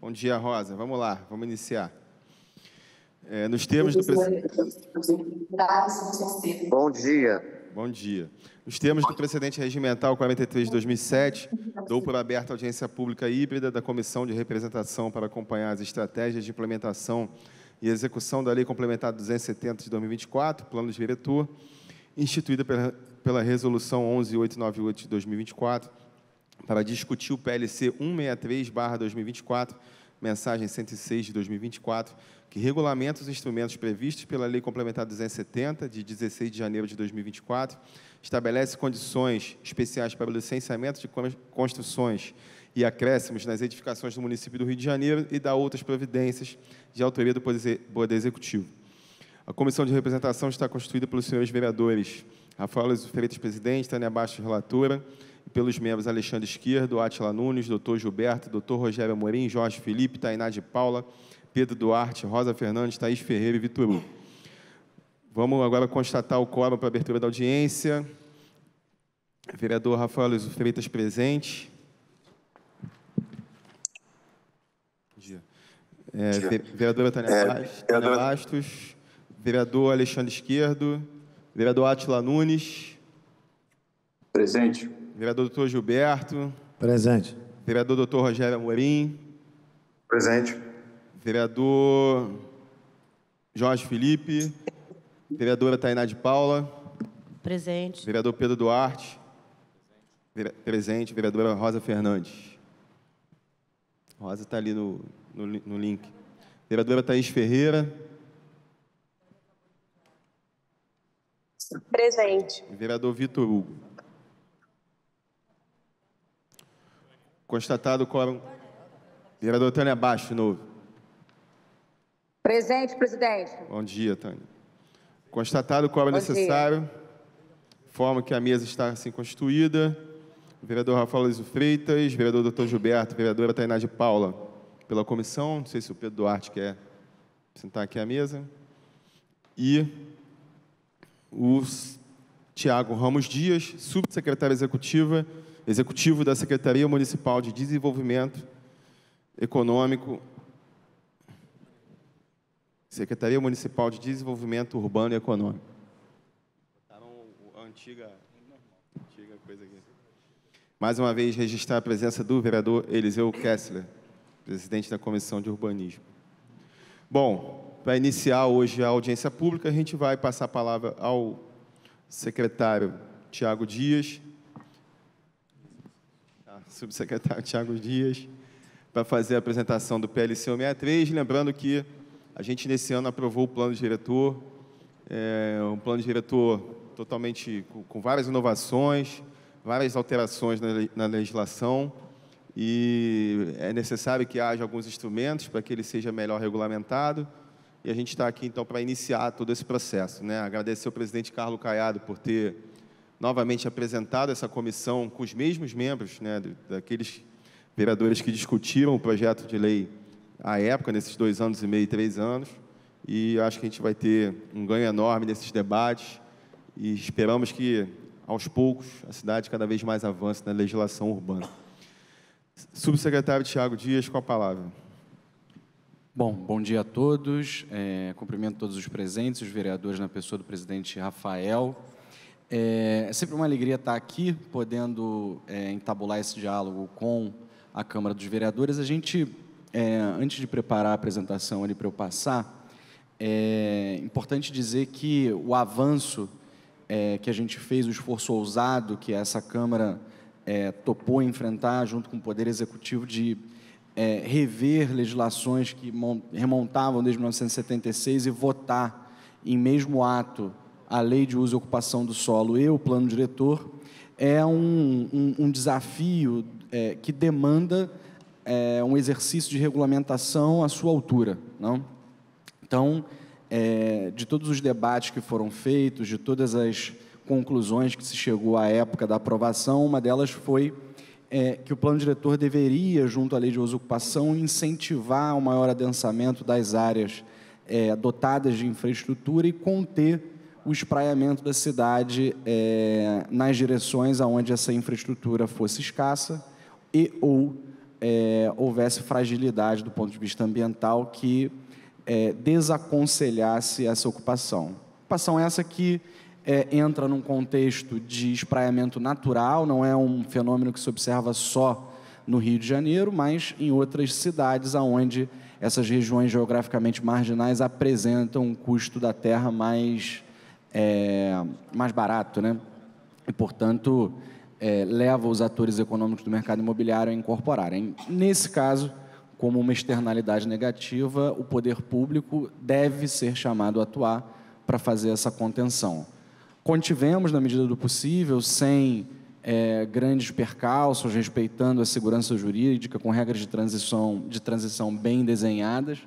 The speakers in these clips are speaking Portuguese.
Bom dia, Rosa. Vamos lá, vamos iniciar. É, nos termos do presidente. Bom dia. Bom dia. Nos termos do precedente regimental 43 de 2007, dou por aberta a audiência pública híbrida da Comissão de Representação para acompanhar as estratégias de implementação e execução da Lei Complementar 270 de 2024, Plano de Diretor, instituída pela, pela Resolução 11898 de 2024 para discutir o PLC 163-2024, mensagem 106 de 2024, que regulamenta os instrumentos previstos pela Lei Complementar 270, de 16 de janeiro de 2024, estabelece condições especiais para o licenciamento de construções e acréscimos nas edificações do município do Rio de Janeiro e dá outras providências de autoria do Poder Executivo. A comissão de representação está constituída pelos senhores vereadores Rafael Luiz Freitas, presidente, Tânia Bastos, relatora, pelos membros Alexandre Esquerdo, Atila Nunes, Dr. Gilberto, Dr. Rogério Amorim, Jorge Felipe, Tainá de Paula, Pedro Duarte, Rosa Fernandes, Thaís Ferreira e Vitor Hugo. Vamos agora constatar o quórum para abertura da audiência. Vereador Rafael Freitas presente. dia. É, vereadora Tânia, é, Bastos, vereador... Bastos. Vereador Alexandre Esquerdo. Vereador Atila Nunes. Presente. Vereador doutor Gilberto. Presente. Vereador doutor Rogério Amorim. Presente. Vereador Jorge Felipe. Vereadora Tainá de Paula. Presente. Vereador Pedro Duarte. Presente. Presente. Vereadora Rosa Fernandes. Rosa está ali no, no, no link. Vereadora Thaís Ferreira. Presente. Vereador Vitor Hugo. Constatado o quórum. Vereador Tânia Baixo, novo. Presente, presidente. Bom dia, Tânia. Constatado o quórum necessário, forma que a mesa está assim constituída. vereador Rafael Luiz Freitas, vereador doutor Gilberto, vereadora Tainá de Paula, pela comissão. Não sei se o Pedro Duarte quer sentar aqui à mesa. E o Tiago Ramos Dias, subsecretária executiva executivo da Secretaria Municipal de Desenvolvimento Econômico, Secretaria Municipal de Desenvolvimento Urbano e Econômico. Botaram a antiga, antiga coisa aqui. Mais uma vez, registrar a presença do vereador Eliseu Kessler, presidente da Comissão de Urbanismo. Bom, para iniciar hoje a audiência pública, a gente vai passar a palavra ao secretário Tiago Dias, subsecretário Tiago Dias, para fazer a apresentação do PLC 163. Lembrando que a gente, nesse ano, aprovou o plano diretor, é, um plano diretor totalmente com, com várias inovações, várias alterações na, na legislação, e é necessário que haja alguns instrumentos para que ele seja melhor regulamentado. E a gente está aqui, então, para iniciar todo esse processo. Né? Agradecer ao presidente Carlos Caiado por ter novamente apresentado essa comissão com os mesmos membros, né, daqueles vereadores que discutiram o projeto de lei à época, nesses dois anos e meio, três anos, e acho que a gente vai ter um ganho enorme nesses debates e esperamos que, aos poucos, a cidade cada vez mais avance na legislação urbana. Subsecretário Tiago Dias, com a palavra. Bom, bom dia a todos. É, cumprimento todos os presentes, os vereadores na pessoa do presidente Rafael, é, é, sempre uma alegria estar aqui, podendo é, entabular esse diálogo com a Câmara dos Vereadores. A gente, é, antes de preparar a apresentação ali para eu passar, é importante dizer que o avanço é, que a gente fez, o esforço ousado que essa Câmara é, topou enfrentar junto com o Poder Executivo de é, rever legislações que remontavam desde 1976 e votar em mesmo ato a lei de uso e ocupação do solo e o plano diretor, é um, um, um desafio é, que demanda é, um exercício de regulamentação à sua altura. Não? Então, é, de todos os debates que foram feitos, de todas as conclusões que se chegou à época da aprovação, uma delas foi é, que o plano diretor deveria, junto à lei de uso e ocupação, incentivar o maior adensamento das áreas é, dotadas de infraestrutura e conter o espraiamento da cidade é, nas direções aonde essa infraestrutura fosse escassa e ou é, houvesse fragilidade do ponto de vista ambiental que é, desaconselhasse essa ocupação. Ocupação essa que é, entra num contexto de espraiamento natural, não é um fenômeno que se observa só no Rio de Janeiro, mas em outras cidades aonde essas regiões geograficamente marginais apresentam um custo da terra mais é, mais barato, né? E, portanto, é, leva os atores econômicos do mercado imobiliário a incorporarem. Nesse caso, como uma externalidade negativa, o poder público deve ser chamado a atuar para fazer essa contenção. Contivemos, na medida do possível, sem é, grandes percalços, respeitando a segurança jurídica, com regras de transição, de transição bem desenhadas,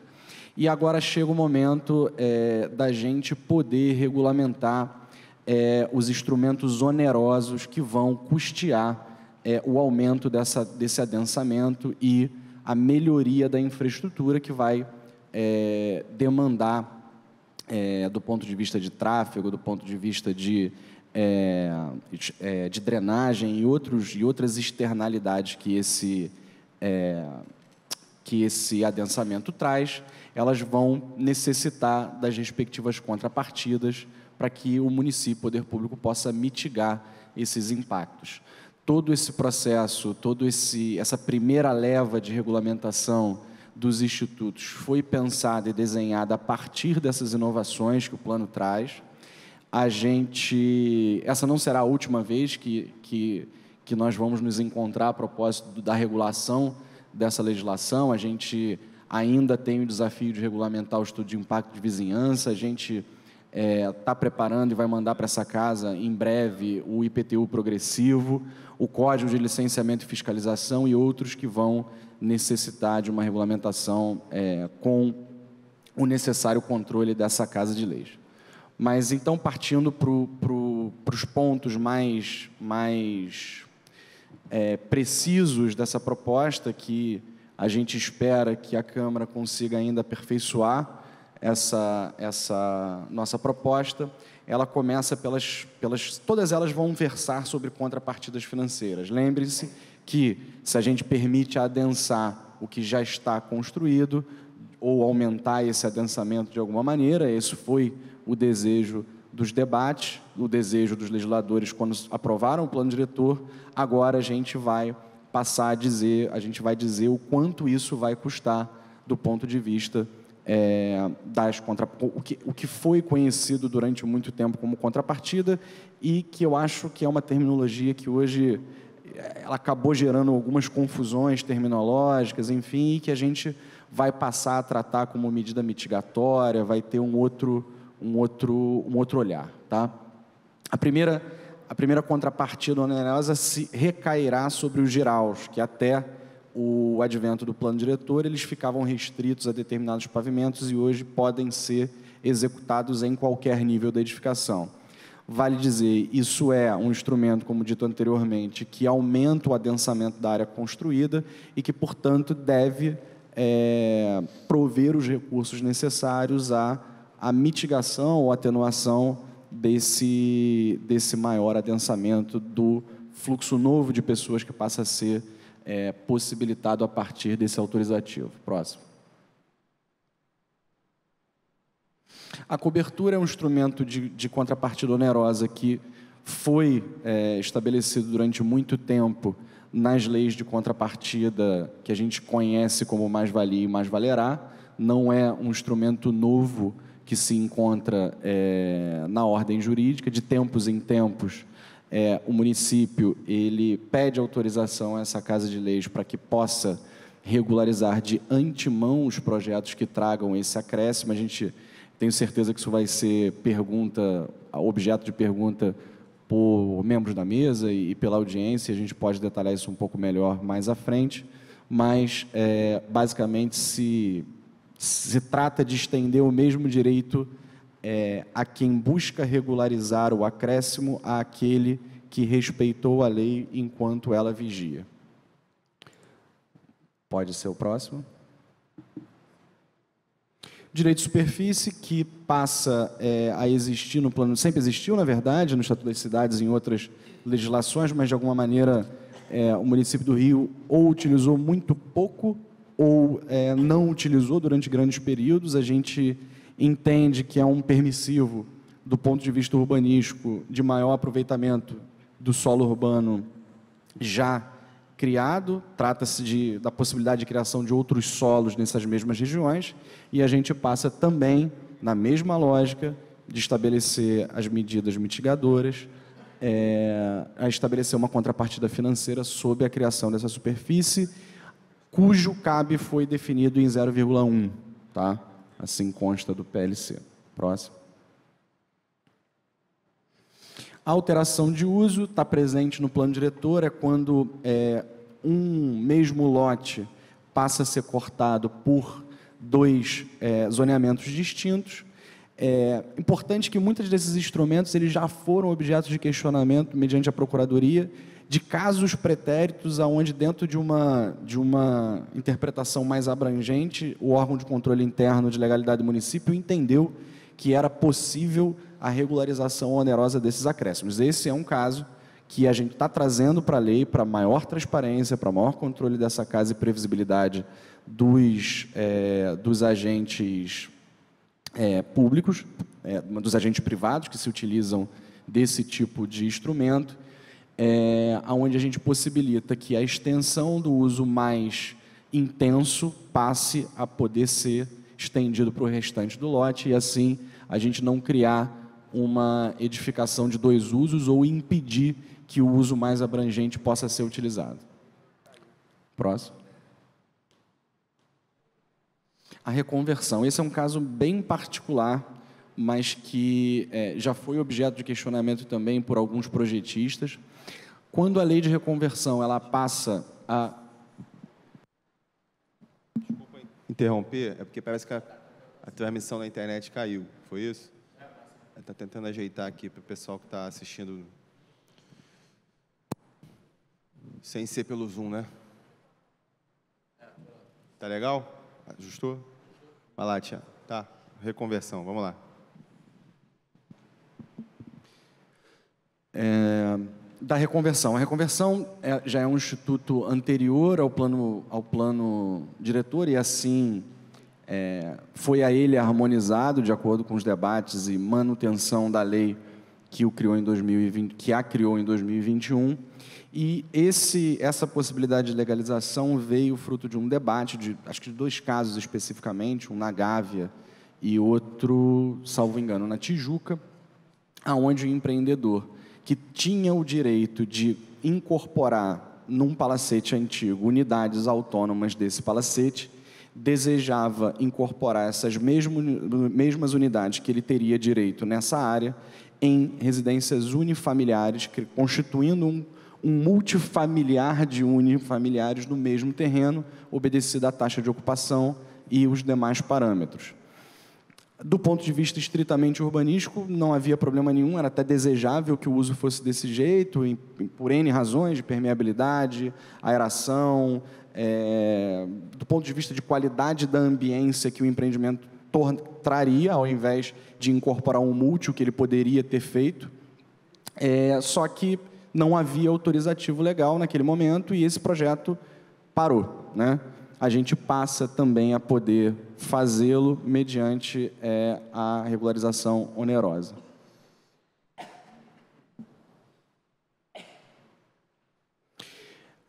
e agora chega o momento é, da gente poder regulamentar é, os instrumentos onerosos que vão custear é, o aumento dessa, desse adensamento e a melhoria da infraestrutura que vai é, demandar, é, do ponto de vista de tráfego, do ponto de vista de, é, de drenagem e, outros, e outras externalidades que esse, que esse adensamento traz elas vão necessitar das respectivas contrapartidas para que o município, o poder público, possa mitigar esses impactos. Todo esse processo, todo esse essa primeira leva de regulamentação dos institutos foi pensada e desenhada a partir dessas inovações que o plano traz. A gente, essa não será a última vez que, que, que nós vamos nos encontrar a propósito da regulação dessa legislação. A gente ainda tem o desafio de regulamentar o estudo de impacto de vizinhança. A gente está é, tá preparando e vai mandar para essa casa em breve o IPTU progressivo, o Código de Licenciamento e Fiscalização e outros que vão necessitar de uma regulamentação é, com o necessário controle dessa casa de leis. Mas então, partindo para pro, os pontos mais, mais é, precisos dessa proposta, que a gente espera que a Câmara consiga ainda aperfeiçoar essa, essa nossa proposta. Ela começa pelas, pelas. Todas elas vão versar sobre contrapartidas financeiras. Lembre-se que, se a gente permite adensar o que já está construído, ou aumentar esse adensamento de alguma maneira, esse foi o desejo dos debates, o desejo dos legisladores quando aprovaram o plano diretor, agora a gente vai passar a dizer, a gente vai dizer o quanto isso vai custar do ponto de vista é, das contra, o que, o que foi conhecido durante muito tempo como contrapartida e que eu acho que é uma terminologia que hoje eh, ela acabou gerando algumas confusões terminológicas, enfim, e que a gente vai passar a tratar como medida mitigatória, vai ter um outro, um outro, um outro olhar, tá? A primeira a primeira contrapartida onerosa se recairá sobre os giraus, que até o advento do plano diretor eles ficavam restritos a determinados pavimentos e hoje podem ser executados em qualquer nível da edificação. Vale dizer, isso é um instrumento, como dito anteriormente, que aumenta o adensamento da área construída e que, portanto, deve é, prover os recursos necessários à, à mitigação ou atenuação desse, desse maior adensamento do fluxo novo de pessoas que passa a ser é, possibilitado a partir desse autorizativo. Próximo. A cobertura é um instrumento de, de contrapartida onerosa que foi é, estabelecido durante muito tempo nas leis de contrapartida que a gente conhece como mais-valia e mais-valerá. Não é um instrumento novo que se encontra é, na ordem jurídica, de tempos em tempos, é, o município ele pede autorização a essa Casa de Leis para que possa regularizar de antemão os projetos que tragam esse acréscimo. A gente tenho certeza que isso vai ser pergunta, objeto de pergunta por membros da mesa e pela audiência. A gente pode detalhar isso um pouco melhor mais à frente. Mas, é, basicamente, se se trata de estender o mesmo direito é, a quem busca regularizar o acréscimo àquele que respeitou a lei enquanto ela vigia. Pode ser o próximo. Direito de superfície, que passa é, a existir no plano, sempre existiu, na verdade, no Estatuto das Cidades em outras legislações, mas de alguma maneira é, o município do Rio ou utilizou muito pouco ou é, não utilizou durante grandes períodos. A gente entende que é um permissivo do ponto de vista urbanístico de maior aproveitamento do solo urbano já criado, trata-se da possibilidade de criação de outros solos nessas mesmas regiões, e a gente passa também, na mesma lógica, de estabelecer as medidas mitigadoras, é, a estabelecer uma contrapartida financeira sobre a criação dessa superfície cujo CAB foi definido em 0,1, tá? Assim consta do PLC. Próximo. A alteração de uso está presente no plano diretor, é quando é, um mesmo lote passa a ser cortado por dois é, zoneamentos distintos. É importante que muitos desses instrumentos eles já foram objetos de questionamento mediante a Procuradoria de casos pretéritos aonde dentro de uma, de uma interpretação mais abrangente, o órgão de controle interno de legalidade do município entendeu que era possível a regularização onerosa desses acréscimos. Esse é um caso que a gente está trazendo para a lei, para maior transparência, para maior controle dessa casa e previsibilidade dos, é, dos agentes é, públicos, é, dos agentes privados que se utilizam desse tipo de instrumento é, onde a gente possibilita que a extensão do uso mais intenso passe a poder ser estendido para o restante do lote e assim a gente não criar uma edificação de dois usos ou impedir que o uso mais abrangente possa ser utilizado. Próximo. A reconversão. Esse é um caso bem particular mas que é, já foi objeto de questionamento também por alguns projetistas. Quando a lei de reconversão ela passa a Desculpa interromper, é porque parece que a, a transmissão na internet caiu. Foi isso? Está é, tentando ajeitar aqui para o pessoal que está assistindo. Sem ser pelo Zoom, né? Tá legal? Ajustou? Vai lá, Tia. Tá. Reconversão, vamos lá. é, da reconversão. A reconversão é, já é um instituto anterior ao plano, ao plano diretor e assim é, foi a ele harmonizado de acordo com os debates e manutenção da lei que o criou em 2020, que a criou em 2021. E esse, essa possibilidade de legalização veio fruto de um debate, de, acho que de dois casos especificamente, um na Gávea e outro, salvo engano, na Tijuca, aonde o empreendedor que tinha o direito de incorporar num palacete antigo unidades autônomas desse palacete, desejava incorporar essas mesmas unidades que ele teria direito nessa área em residências unifamiliares, constituindo um, um multifamiliar de unifamiliares no mesmo terreno, obedecida à taxa de ocupação e os demais parâmetros. Do ponto de vista estritamente urbanístico, não havia problema nenhum, era até desejável que o uso fosse desse jeito, em, por N razões de permeabilidade, aeração, é, do ponto de vista de qualidade da ambiência que o empreendimento traria, ao invés de incorporar um múltiplo que ele poderia ter feito. É, só que não havia autorizativo legal naquele momento e esse projeto parou. Né? a gente passa também a poder fazê-lo mediante é, a regularização onerosa.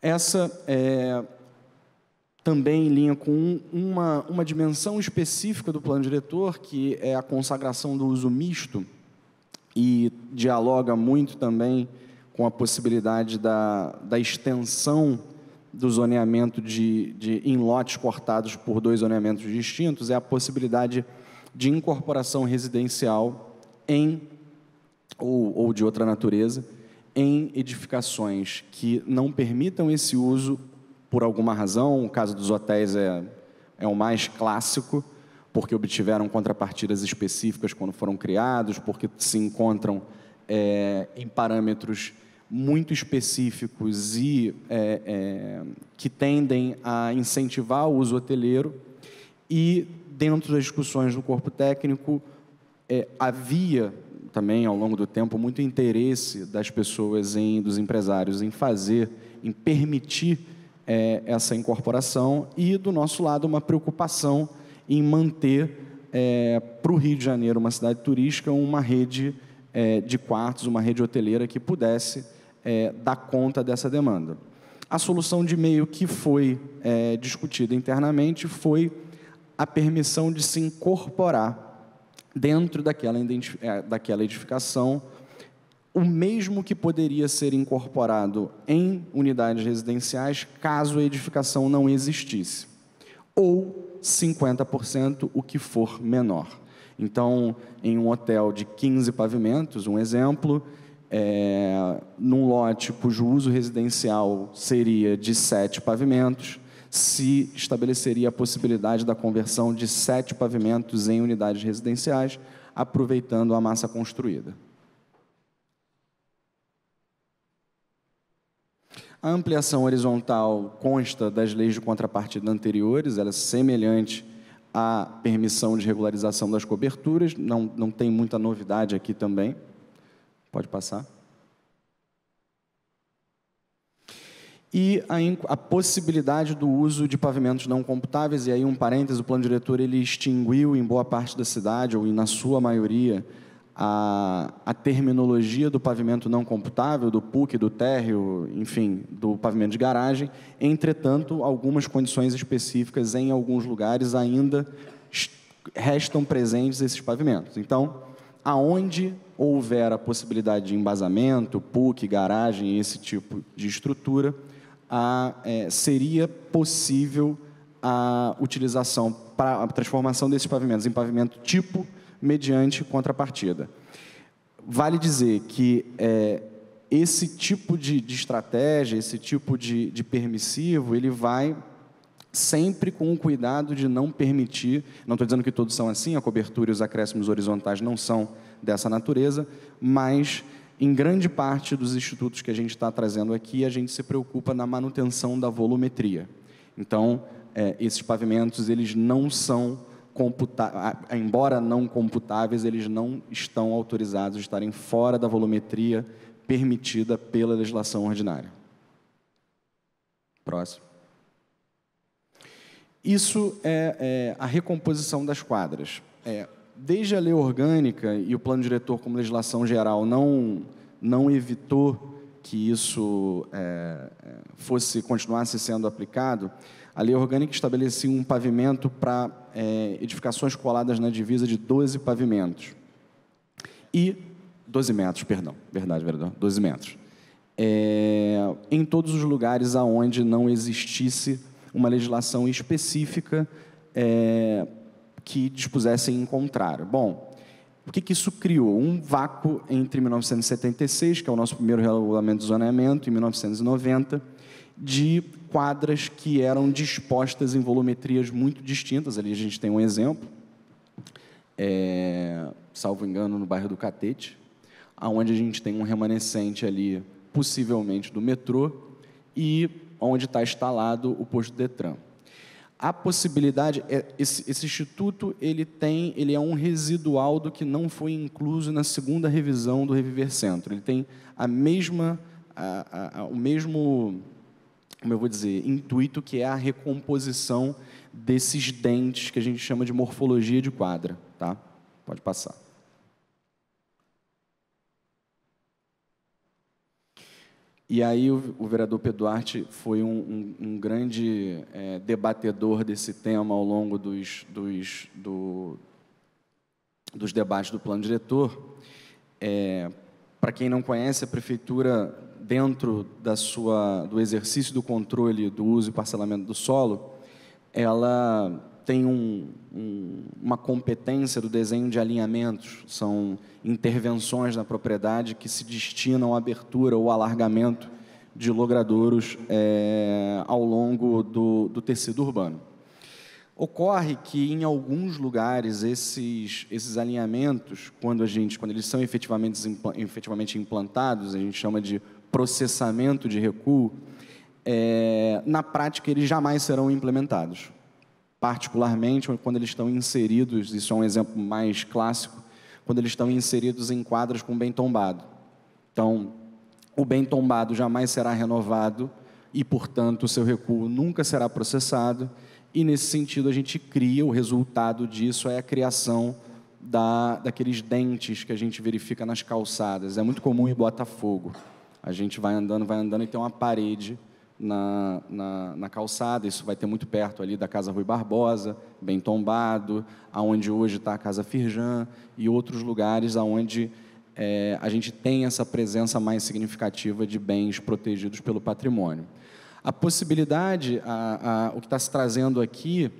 Essa é, também linha com uma, uma dimensão específica do plano diretor, que é a consagração do uso misto, e dialoga muito também com a possibilidade da, da extensão do zoneamento de, de, em lotes cortados por dois zoneamentos distintos é a possibilidade de incorporação residencial em ou, ou de outra natureza em edificações que não permitam esse uso por alguma razão. O caso dos hotéis é, é o mais clássico, porque obtiveram contrapartidas específicas quando foram criados, porque se encontram é, em parâmetros muito específicos e é, é, que tendem a incentivar o uso hoteleiro, e dentro das discussões do corpo técnico, é, havia também ao longo do tempo muito interesse das pessoas, em, dos empresários, em fazer, em permitir é, essa incorporação, e do nosso lado, uma preocupação em manter é, para o Rio de Janeiro, uma cidade turística, uma rede é, de quartos, uma rede hoteleira que pudesse é, dar conta dessa demanda. A solução de meio que foi é, discutida internamente foi a permissão de se incorporar dentro daquela, é, daquela edificação o mesmo que poderia ser incorporado em unidades residenciais caso a edificação não existisse, ou 50%, o que for menor. Então, em um hotel de 15 pavimentos, um exemplo, é, num lote cujo uso residencial seria de sete pavimentos, se estabeleceria a possibilidade da conversão de sete pavimentos em unidades residenciais, aproveitando a massa construída. A ampliação horizontal consta das leis de contrapartida anteriores, ela é semelhante à permissão de regularização das coberturas, não, não tem muita novidade aqui também. Pode passar. E a, a, possibilidade do uso de pavimentos não computáveis, e aí um parênteses, o plano diretor ele extinguiu em boa parte da cidade, ou na sua maioria, a, a terminologia do pavimento não computável, do PUC, do térreo, enfim, do pavimento de garagem. Entretanto, algumas condições específicas em alguns lugares ainda restam presentes esses pavimentos. Então, aonde houver a possibilidade de embasamento, PUC, garagem, esse tipo de estrutura, a, é, seria possível a utilização para a transformação desses pavimentos em pavimento tipo mediante contrapartida. Vale dizer que é, esse tipo de, de, estratégia, esse tipo de, de permissivo, ele vai sempre com o cuidado de não permitir, não estou dizendo que todos são assim, a cobertura e os acréscimos horizontais não são dessa natureza, mas em grande parte dos institutos que a gente está trazendo aqui, a gente se preocupa na manutenção da volumetria. Então, é, esses pavimentos, eles não são computáveis, embora não computáveis, eles não estão autorizados a estarem fora da volumetria permitida pela legislação ordinária. Próximo. Isso é, é a recomposição das quadras. É, desde a lei orgânica e o plano diretor como legislação geral não, não evitou que isso é, é fosse continuasse sendo aplicado, a lei orgânica estabelecia um pavimento para é, edificações coladas na divisa de 12 pavimentos. E 12 metros, perdão, verdade, verdade, 12 metros. É, em todos os lugares aonde não existisse uma legislação específica é, que dispusesse em contrário. Bom, o que, que isso criou? Um vácuo entre 1976, que é o nosso primeiro regulamento de zoneamento, e 1990, de quadras que eram dispostas em volumetrias muito distintas. Ali a gente tem um exemplo, é, salvo engano, no bairro do Catete, onde a gente tem um remanescente ali, possivelmente do metrô, e onde está instalado o posto Detran. A possibilidade, é, esse, esse instituto ele tem, ele é um residual do que não foi incluso na segunda revisão do Reviver Centro. Ele tem a mesma, a, a, o mesmo, como eu vou dizer, intuito que é a recomposição desses dentes que a gente chama de morfologia de quadra, tá? Pode passar. E aí o, o vereador Peduarte foi um, um, um grande é, debatedor desse tema ao longo dos, dos, do, dos debates do plano diretor. É, Para quem não conhece, a prefeitura, dentro da sua, do exercício do controle do uso e parcelamento do solo, ela tem um, um, uma competência do desenho de alinhamentos, são intervenções na propriedade que se destinam à abertura ou alargamento de logradouros é, ao longo do, do tecido urbano. Ocorre que em alguns lugares esses, esses alinhamentos, quando a gente, quando eles são efetivamente, efetivamente implantados, a gente chama de processamento de recuo, é, na prática eles jamais serão implementados particularmente quando eles estão inseridos, isso é um exemplo mais clássico, quando eles estão inseridos em quadros com bem tombado. Então, o bem tombado jamais será renovado e, portanto, o seu recuo nunca será processado. E nesse sentido a gente cria, o resultado disso é a criação da, daqueles dentes que a gente verifica nas calçadas. É muito comum em Botafogo. A gente vai andando, vai andando e tem uma parede na, na, na, calçada, isso vai ter muito perto ali da Casa Rui Barbosa, Bem Tombado, aonde hoje está a Casa Firjan e outros lugares aonde é, a gente tem essa presença mais significativa de bens protegidos pelo patrimônio. A possibilidade, a, a, o que está se trazendo aqui,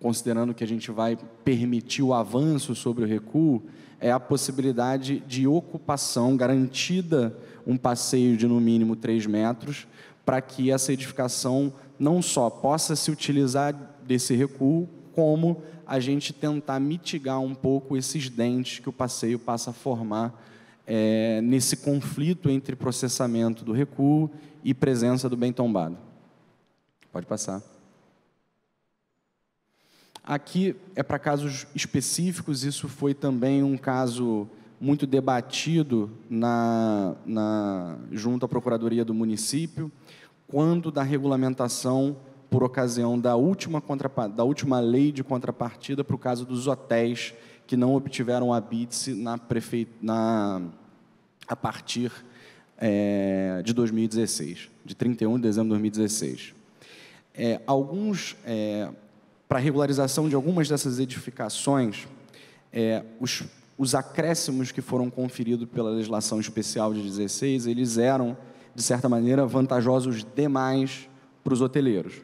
considerando que a gente vai permitir o avanço sobre o recuo, é a possibilidade de ocupação garantida um passeio de no mínimo 3 metros para que essa edificação não só possa se utilizar desse recuo, como a gente tentar mitigar um pouco esses dentes que o passeio passa a formar é, nesse conflito entre processamento do recuo e presença do bem tombado. Pode passar. Aqui é para casos específicos, isso foi também um caso muito debatido na, na junto à Procuradoria do Município, quando da regulamentação por ocasião da última, contra, da última lei de contrapartida para o caso dos hotéis que não obtiveram a BITSE na prefe... na... a partir é, de 2016, de 31 de dezembro de 2016. É, eh, alguns, é, para regularização de algumas dessas edificações, os os acréscimos que foram conferidos pela legislação especial de 16, eles eram, de certa maneira, vantajosos demais para os hoteleiros.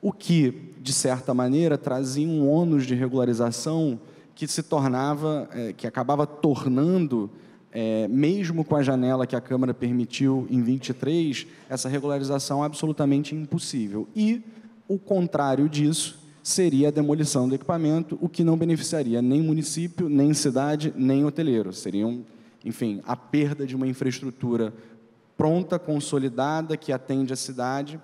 O que, de certa maneira, trazia um ônus de regularização que se tornava, é, que acabava tornando, é, mesmo com a janela que a Câmara permitiu em 23, essa regularização absolutamente impossível. E o contrário disso seria a demolição do equipamento, o que não beneficiaria nem município, nem cidade, nem hoteleiro. Seriam, enfim, a perda de uma infraestrutura pronta, consolidada, que atende a cidade,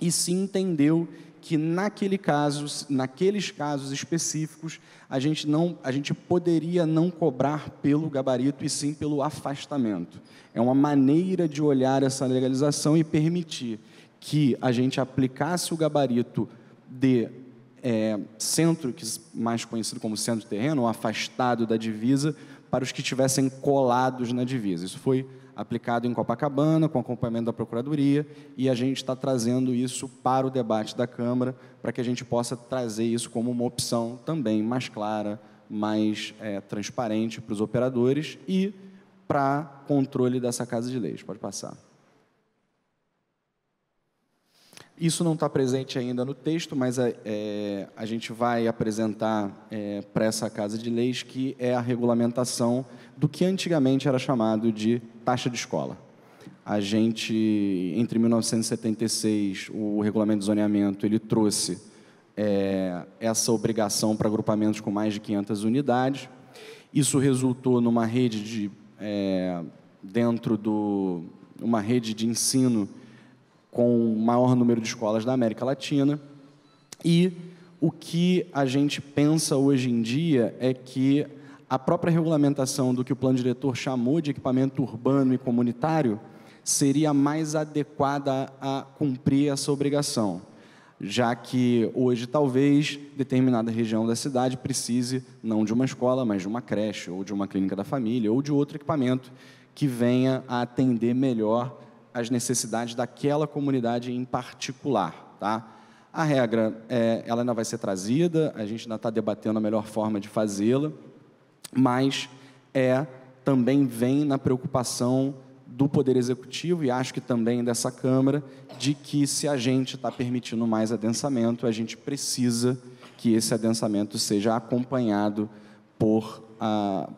e se entendeu que naquele caso, naqueles casos específicos, a gente não, a gente poderia não cobrar pelo gabarito e sim pelo afastamento. É uma maneira de olhar essa legalização e permitir que a gente aplicasse o gabarito de é, centro, que é mais conhecido como centro terreno, terreno, afastado da divisa, para os que estivessem colados na divisa. Isso foi aplicado em Copacabana, com acompanhamento da Procuradoria, e a gente está trazendo isso para o debate da Câmara, para que a gente possa trazer isso como uma opção também mais clara, mais é, transparente para os operadores e para controle dessa Casa de Leis. Pode passar. Isso não está presente ainda no texto, mas a, é, a gente vai apresentar é, para essa Casa de Leis que é a regulamentação do que antigamente era chamado de taxa de escola. A gente, entre 1976, o regulamento de zoneamento ele trouxe é, essa obrigação para agrupamentos com mais de 500 unidades. Isso resultou numa rede de é, dentro do uma rede de ensino com o maior número de escolas da América Latina. E o que a gente pensa hoje em dia é que a própria regulamentação do que o plano diretor chamou de equipamento urbano e comunitário seria mais adequada a cumprir essa obrigação, já que hoje talvez determinada região da cidade precise não de uma escola, mas de uma creche ou de uma clínica da família ou de outro equipamento que venha a atender melhor as necessidades daquela comunidade em particular, tá? A regra, é, ela ainda vai ser trazida, a gente ainda está debatendo a melhor forma de fazê-la, mas é também vem na preocupação do Poder Executivo e acho que também dessa Câmara, de que se a gente está permitindo mais adensamento, a gente precisa que esse adensamento seja acompanhado por, ah,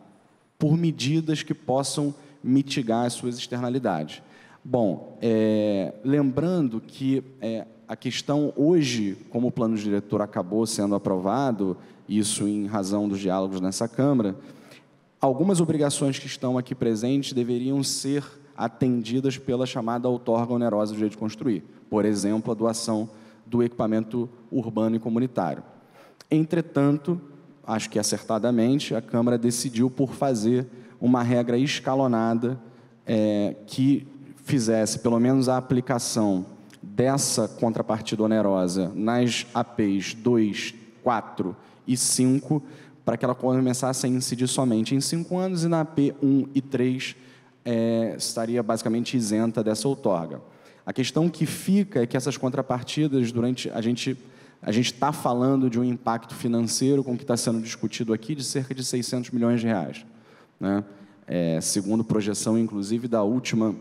por medidas que possam mitigar as suas externalidades. Bom, é, lembrando que é, a questão hoje, como o plano diretor acabou sendo aprovado, isso em razão dos diálogos nessa Câmara, algumas obrigações que estão aqui presentes deveriam ser atendidas pela chamada outorga onerosa do jeito de construir, por exemplo, a doação do equipamento urbano e comunitário. Entretanto, acho que acertadamente, a Câmara decidiu por fazer uma regra escalonada é, que fizesse pelo menos a aplicação dessa contrapartida onerosa nas APs 2, 4 e 5, para que ela começasse a incidir somente em 5 anos, e na AP 1 e 3 é, estaria basicamente isenta dessa outorga. A questão que fica é que essas contrapartidas, durante a gente a gente está falando de um impacto financeiro com o que está sendo discutido aqui de cerca de 600 milhões de reais, né? É, segundo projeção, inclusive, da última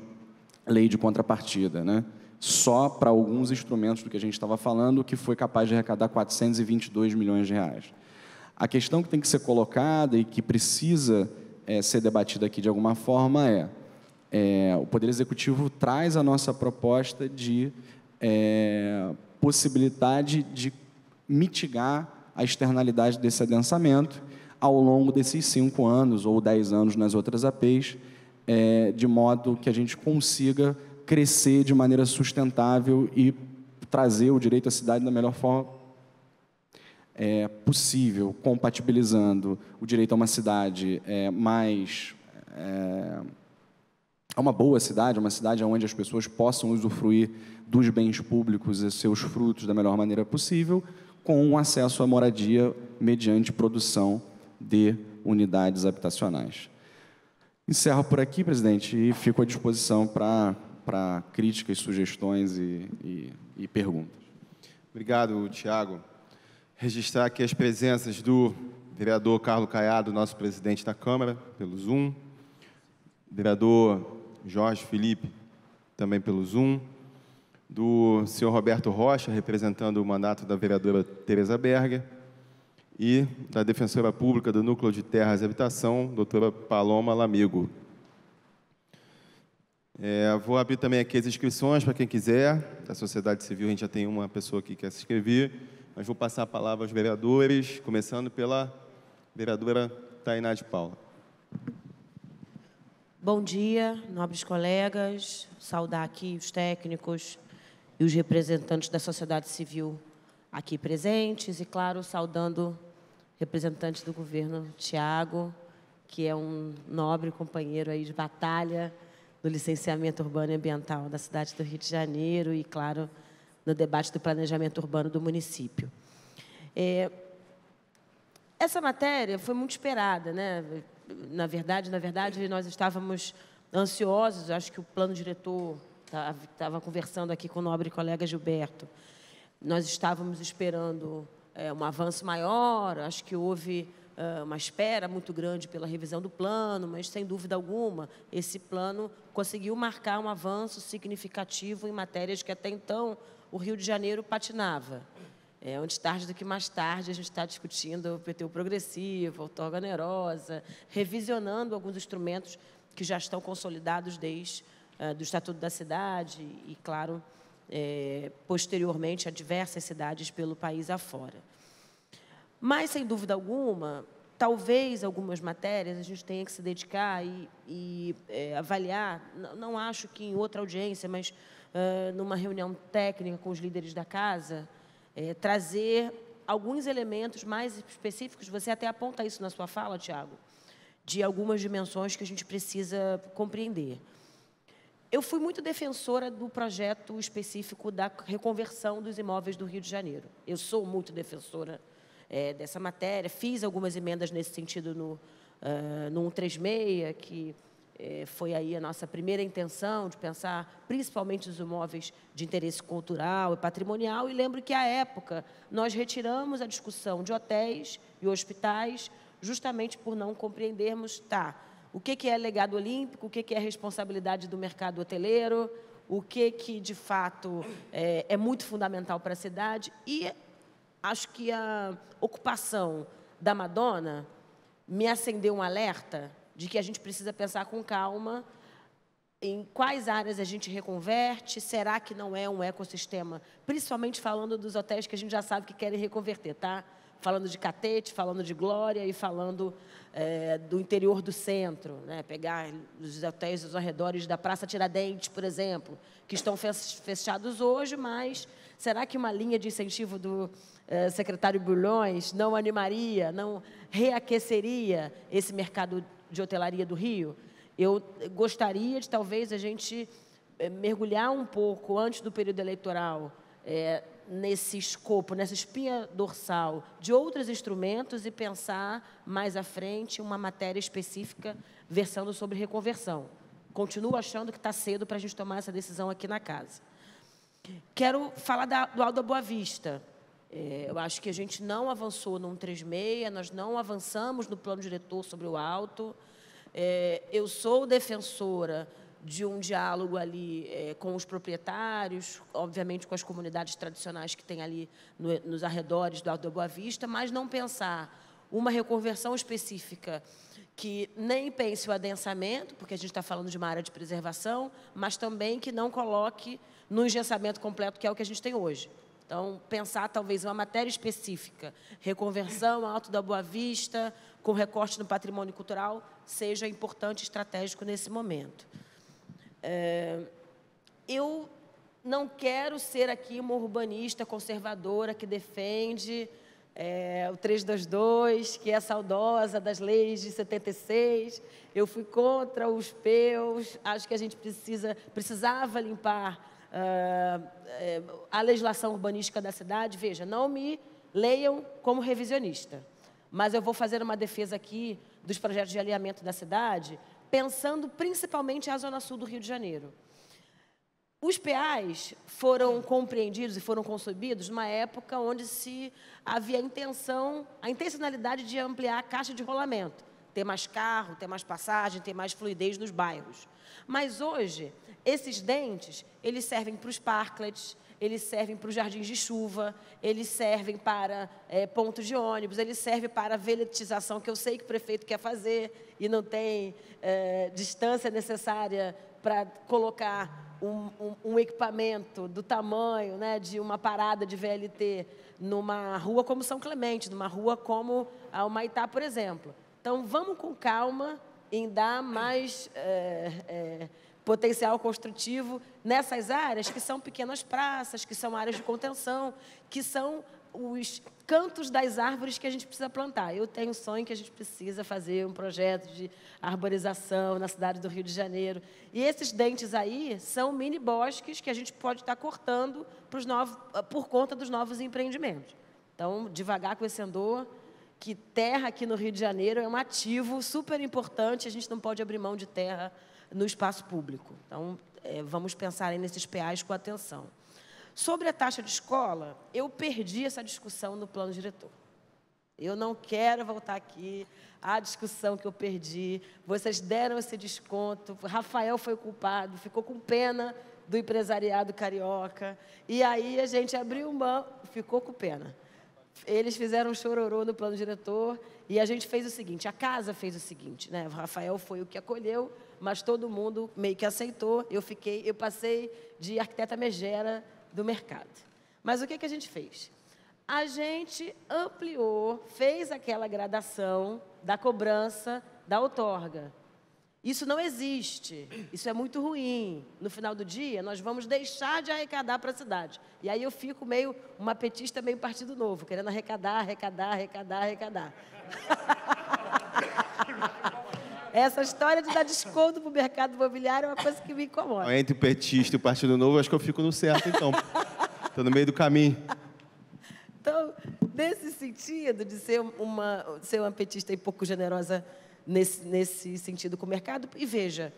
lei de contrapartida, né? só para alguns instrumentos do que a gente estava falando, que foi capaz de arrecadar 422 milhões de reais. A questão que tem que ser colocada e que precisa é, ser debatida aqui de alguma forma é, é, o Poder Executivo traz a nossa proposta de é, possibilidade de mitigar a externalidade desse adensamento ao longo desses cinco anos ou dez anos nas outras APs, é, de modo que a gente consiga crescer de maneira sustentável e trazer o direito à cidade da melhor forma é, possível, compatibilizando o direito a uma cidade é, mais. É, a uma boa cidade, uma cidade onde as pessoas possam usufruir dos bens públicos e seus frutos da melhor maneira possível, com um acesso à moradia mediante produção de unidades habitacionais. Encerro por aqui, presidente, e fico à disposição para críticas, sugestões e, e, e perguntas. Obrigado, Tiago. Registrar aqui as presenças do vereador Carlos Caiado, nosso presidente da Câmara, pelo Zoom, vereador Jorge Felipe, também pelo Zoom, do senhor Roberto Rocha, representando o mandato da vereadora Tereza Berger, e da defensora pública do Núcleo de Terras e Habitação, doutora Paloma Lamigo. É, vou abrir também aqui as inscrições para quem quiser. Da sociedade civil, a gente já tem uma pessoa aqui que quer se inscrever. Mas vou passar a palavra aos vereadores, começando pela vereadora Tainá de Paula. Bom dia, nobres colegas. Saudar aqui os técnicos e os representantes da sociedade civil aqui presentes. E, claro, saudando representante do governo, Tiago, que é um nobre companheiro aí de batalha do licenciamento urbano e ambiental da cidade do Rio de Janeiro e, claro, no debate do planejamento urbano do município. É, essa matéria foi muito esperada, né? Na verdade, na verdade, nós estávamos ansiosos. Acho que o plano diretor estava tá, conversando aqui com o nobre colega Gilberto. Nós estávamos esperando é, um avanço maior, acho que houve é, uma espera muito grande pela revisão do plano, mas sem dúvida alguma, esse plano conseguiu marcar um avanço significativo em matérias que até então o Rio de Janeiro patinava. É, antes tarde do que mais tarde, a gente está discutindo o PTU progressivo, outorga onerosa, revisionando alguns instrumentos que já estão consolidados desde uh, do Estatuto da Cidade e, claro, é, posteriormente a diversas cidades pelo país afora. Mas, sem dúvida alguma, talvez algumas matérias a gente tenha que se dedicar e, e é, avaliar, não, não, acho que em outra audiência, mas uh, numa reunião técnica com os líderes da casa, é, trazer alguns elementos mais específicos, você até aponta isso na sua fala, Tiago, de algumas dimensões que a gente precisa compreender. Eu fui muito defensora do projeto específico da reconversão dos imóveis do Rio de Janeiro. Eu sou muito defensora é, dessa matéria, fiz algumas emendas nesse sentido no, uh, no 136, que é, foi aí a nossa primeira intenção de pensar principalmente os imóveis de interesse cultural e patrimonial. E lembro que, à época, nós retiramos a discussão de hotéis e hospitais justamente por não compreendermos, tá, o que, que é legado olímpico, o que, que é responsabilidade do mercado hoteleiro, o que, que de fato é, é muito fundamental para a cidade. E acho que a ocupação da Madonna me acendeu um alerta de que a gente precisa pensar com calma em quais áreas a gente reconverte, será que não é um ecossistema? Principalmente falando dos hotéis que a gente já sabe que querem reconverter, tá? falando de catete, falando de glória e falando é, do interior do centro, né? pegar os hotéis os arredores da Praça Tiradentes, por exemplo, que estão fechados hoje, mas será que uma linha de incentivo do é, secretário Bulhões não animaria, não reaqueceria esse mercado de hotelaria do Rio? Eu gostaria de talvez a gente é, mergulhar um pouco antes do período eleitoral. É, nesse escopo, nessa espinha dorsal de outros instrumentos e pensar mais à frente uma matéria específica versando sobre reconversão. Continuo achando que está cedo para a gente tomar essa decisão aqui na casa. Quero falar da, do Alda Boa Vista. É, eu acho que a gente não avançou no 136, nós não avançamos no plano diretor sobre o alto. É, eu sou defensora de um diálogo ali é, com os proprietários, obviamente com as comunidades tradicionais que tem ali no, nos arredores do Alto da Boa Vista, mas não pensar uma reconversão específica que nem pense o adensamento, porque a gente está falando de uma área de preservação, mas também que não coloque no engessamento completo, que é o que a gente tem hoje. Então, pensar talvez uma matéria específica, reconversão, Alto da Boa Vista, com recorte no patrimônio cultural, seja importante estratégico nesse momento. É, eu não quero ser aqui uma urbanista conservadora que defende é, o 322, que é saudosa das leis de 76. Eu fui contra os PEUs, acho que a gente precisa, precisava limpar uh, a legislação urbanística da cidade. Veja, não me leiam como revisionista, mas eu vou fazer uma defesa aqui dos projetos de alinhamento da cidade pensando principalmente a zona sul do Rio de Janeiro. Os PAs foram compreendidos e foram concebidos numa época onde se havia a intenção, a intencionalidade de ampliar a caixa de rolamento, ter mais carro, ter mais passagem, ter mais fluidez nos bairros. Mas hoje, esses dentes, eles servem para os parklets, eles servem para os jardins de chuva, eles servem para é, pontos de ônibus, eles servem para a veletização, que eu sei que o prefeito quer fazer e não tem é, distância necessária para colocar um, um, um, equipamento do tamanho né, de uma parada de VLT numa rua como São Clemente, numa rua como a Humaitá, por exemplo. Então, vamos com calma em dar mais é, potencial construtivo nessas áreas, que são pequenas praças, que são áreas de contenção, que são os cantos das árvores que a gente precisa plantar. Eu tenho um sonho que a gente precisa fazer um projeto de arborização na cidade do Rio de Janeiro. E esses dentes aí são mini bosques que a gente pode estar cortando os novos, ah, por conta dos novos empreendimentos. Então, devagar com esse andor, que terra aqui no Rio de Janeiro é um ativo super importante, a gente não pode abrir mão de terra no espaço público. Então, é, vamos pensar nesses PAs com atenção. Sobre a taxa de escola, eu perdi essa discussão no plano diretor. Eu não quero voltar aqui à discussão que eu perdi. Vocês deram esse desconto. Rafael foi culpado, ficou com pena do empresariado carioca. E aí a gente abriu mão, ficou com pena. Eles fizeram um chororô no plano diretor e a gente fez o seguinte, a casa fez o seguinte, né? O Rafael foi o que acolheu, mas todo mundo meio que aceitou. Eu fiquei, eu passei de arquiteta megera do mercado. Mas o que, que a gente fez? A gente ampliou, fez aquela gradação da cobrança da outorga. Isso não existe. Isso é muito ruim. No final do dia, nós vamos deixar de arrecadar para a cidade. E aí eu fico meio uma petista, meio partido novo, querendo arrecadar, arrecadar, arrecadar, arrecadar. Essa história de dar desconto pro mercado imobiliário é uma coisa que me incomoda. Entre o petista e o Partido Novo, acho que eu fico no certo, então. Estou no meio do caminho. Então, nesse sentido de ser uma, ser uma petista e pouco generosa nesse, nesse sentido com o mercado, e veja,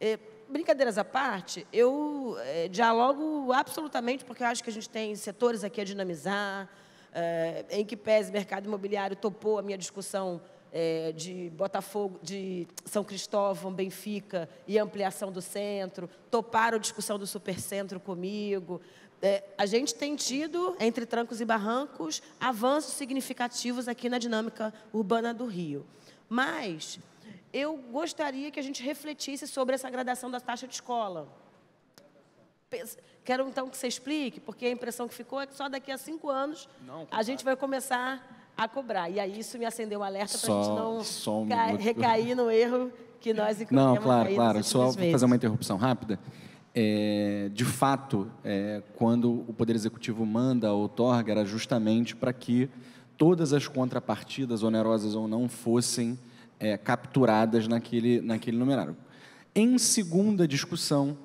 é, brincadeiras à parte, eu é, dialogo absolutamente, porque eu acho que a gente tem setores aqui a dinamizar, é, em que pese o mercado imobiliário topou a minha discussão é, de Botafogo, de São Cristóvão, Benfica e ampliação do centro, toparam a discussão do supercentro comigo. É, a gente tem tido, entre trancos e barrancos, avanços significativos aqui na dinâmica urbana do Rio. Mas eu gostaria que a gente refletisse sobre essa gradação da taxa de escola. Quero então que você explique, porque a impressão que ficou é que só daqui a cinco anos Não, a gente vai começar a cobrar. E aí isso me acendeu um alerta para a gente não recair no erro que nós Não, claro, claro. Só vou fazer uma interrupção rápida. É, de fato, é, quando o Poder Executivo manda a outorga, era justamente para que todas as contrapartidas, onerosas ou não, fossem é, capturadas naquele, naquele numerário. Em segunda discussão,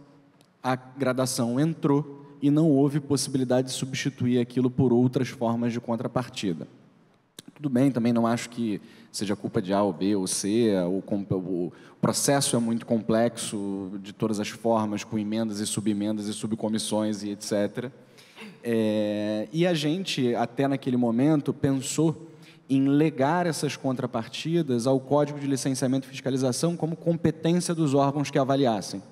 a gradação entrou e não houve possibilidade de substituir aquilo por outras formas de contrapartida. Tudo bem, também não acho que seja culpa de A ou B ou C, ou o processo é muito complexo de todas as formas, com emendas e subemendas e subcomissões e etc. É, e a gente, até naquele momento, pensou em legar essas contrapartidas ao Código de Licenciamento e Fiscalização como competência dos órgãos que avaliassem.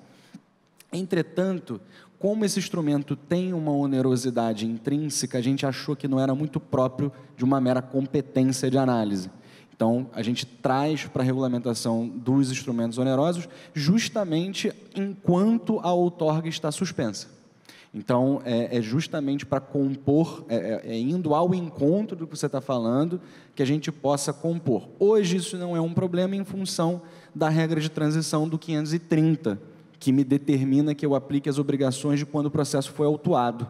Entretanto, como esse instrumento tem uma onerosidade intrínseca, a gente achou que não era muito próprio de uma mera competência de análise. Então, a gente traz para a regulamentação dos instrumentos onerosos justamente enquanto a outorga está suspensa. Então, é, é justamente para compor, é, é, é indo ao encontro do que você está falando, que a gente possa compor. Hoje, isso não é um problema em função da regra de transição do 530, que me determina que eu aplique as obrigações de quando o processo foi autuado.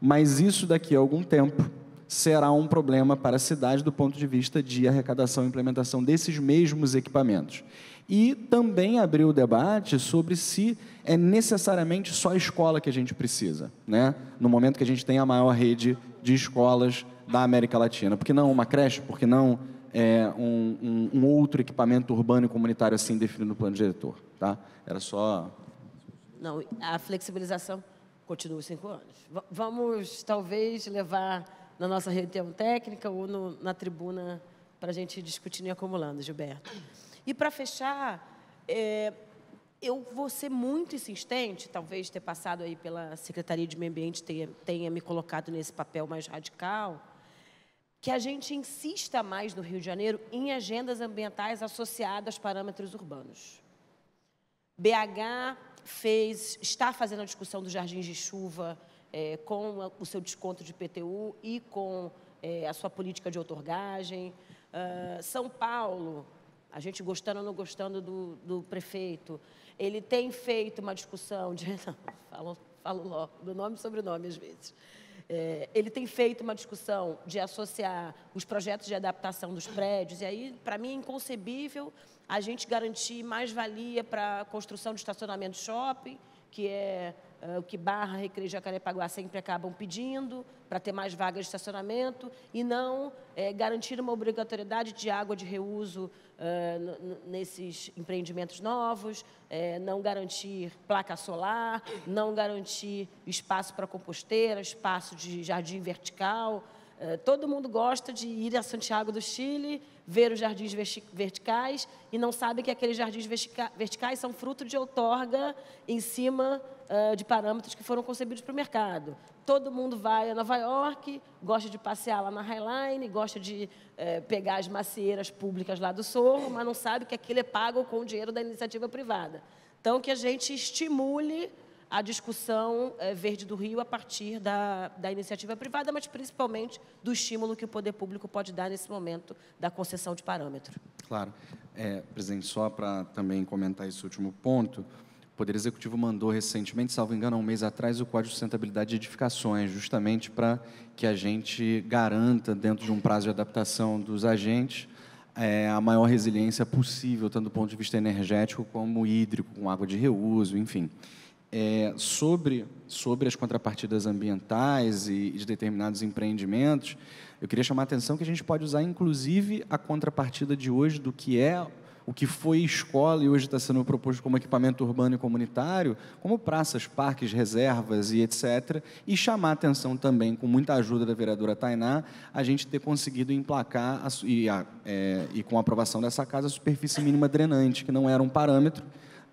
Mas isso daqui a algum tempo será um problema para a cidade do ponto de vista de arrecadação e implementação desses mesmos equipamentos. E também abriu o debate sobre se é necessariamente só a escola que a gente precisa, né? no momento que a gente tem a maior rede de escolas da América Latina. Por que não uma creche? Por que não é, um, um, um, outro equipamento urbano e comunitário assim definido no plano diretor? Tá? Era só não, a flexibilização continua cinco anos. V vamos, talvez, levar na nossa reunião técnica ou no, na tribuna para a gente discutir e acumulando, Gilberto. E, para fechar, é, eu vou ser muito insistente, talvez ter passado aí pela Secretaria de Meio Ambiente tenha, tenha me colocado nesse papel mais radical, que a gente insista mais no Rio de Janeiro em agendas ambientais associadas a parâmetros urbanos. BH fez, está fazendo a discussão dos jardins de chuva é, com o seu desconto de PTU e com é, a sua política de outorgagem. Uh, São Paulo, a gente gostando ou não gostando do, do prefeito, ele tem feito uma discussão de... Não, falo, falo logo, do nome e sobrenome às vezes. É, ele tem feito uma discussão de associar os projetos de adaptação dos prédios, e aí, para mim, é inconcebível a gente garantir mais-valia para a construção de estacionamento shopping que é eh, o que Barra, Recreio Jacarepaguá sempre acabam pedindo para ter mais vagas de estacionamento e não é, garantir uma obrigatoriedade de água de reuso uh, nesses empreendimentos novos, é, não garantir placa solar, não garantir espaço para composteira, espaço de jardim vertical, eh, todo mundo gosta de ir a Santiago do Chile, ver os jardins verticais e não sabe que aqueles jardins verticais são fruto de outorga em cima eh, de parâmetros que foram concebidos para o mercado. Todo mundo vai a Nova York, gosta de passear lá na Highline, gosta de eh, pegar as macieiras públicas lá do Sorro, mas não sabe que aquilo é pago com o dinheiro da iniciativa privada. Então, que a gente estimule a discussão eh, verde do Rio a partir da, da iniciativa privada, mas principalmente do estímulo que o poder público pode dar nesse momento da concessão de parâmetro. Claro. É, presidente, só para também comentar esse último ponto, o Poder Executivo mandou recentemente, salvo engano, há um mês atrás, o Código de Sustentabilidade de Edificações, justamente para que a gente garanta, dentro de um prazo de adaptação dos agentes, é, a maior resiliência possível, tanto do ponto de vista energético como hídrico, com água de reuso, enfim é, sobre, sobre as contrapartidas ambientais e de determinados empreendimentos, eu queria chamar a atenção que a gente pode usar, inclusive, a contrapartida de hoje do que é o que foi escola e hoje está sendo proposto como equipamento urbano e comunitário, como praças, parques, reservas e etc. E chamar atenção também, com muita ajuda da vereadora Tainá, a gente ter conseguido emplacar a, e, a, é, e com a aprovação dessa casa a superfície mínima drenante, que não era um parâmetro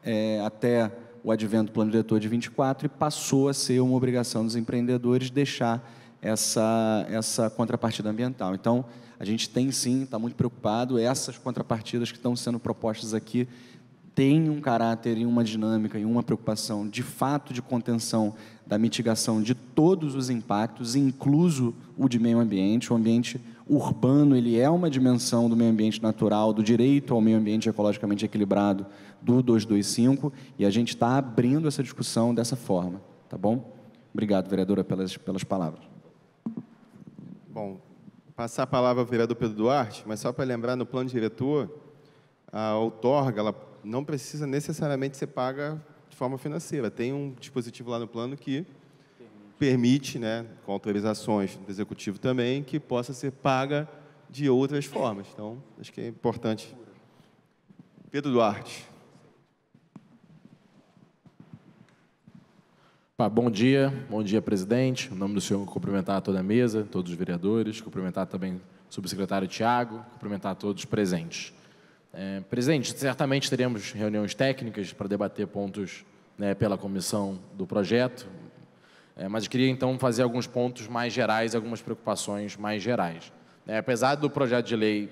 é, até o advento do plano diretor de 24 e passou a ser uma obrigação dos empreendedores deixar essa, essa contrapartida ambiental. Então, a gente tem sim, está muito preocupado, essas contrapartidas que estão sendo propostas aqui têm um caráter e uma dinâmica e uma preocupação de fato de contenção da mitigação de todos os impactos, incluso o de meio ambiente, o ambiente urbano, ele é uma dimensão do meio ambiente natural, do direito ao meio ambiente ecologicamente equilibrado do 225, e a gente está abrindo essa discussão dessa forma, tá bom? Obrigado, vereadora, pelas, pelas palavras. Bom, passar a palavra ao vereador Pedro Duarte, mas só para lembrar, no plano diretor, a outorga ela não precisa necessariamente ser paga de forma financeira. Tem um dispositivo lá no plano que permite, né, com autorizações do executivo também, que possa ser paga de outras formas. Então, acho que é importante. Pedro Duarte. Bom dia, bom dia, presidente. Em nome do senhor, cumprimentar toda a mesa, todos os vereadores, cumprimentar também o subsecretário Tiago, cumprimentar todos presentes. É, presidente, certamente teremos reuniões técnicas para debater pontos né, pela comissão do projeto, é, mas eu queria então fazer alguns pontos mais gerais, algumas preocupações mais gerais. É, apesar do projeto de lei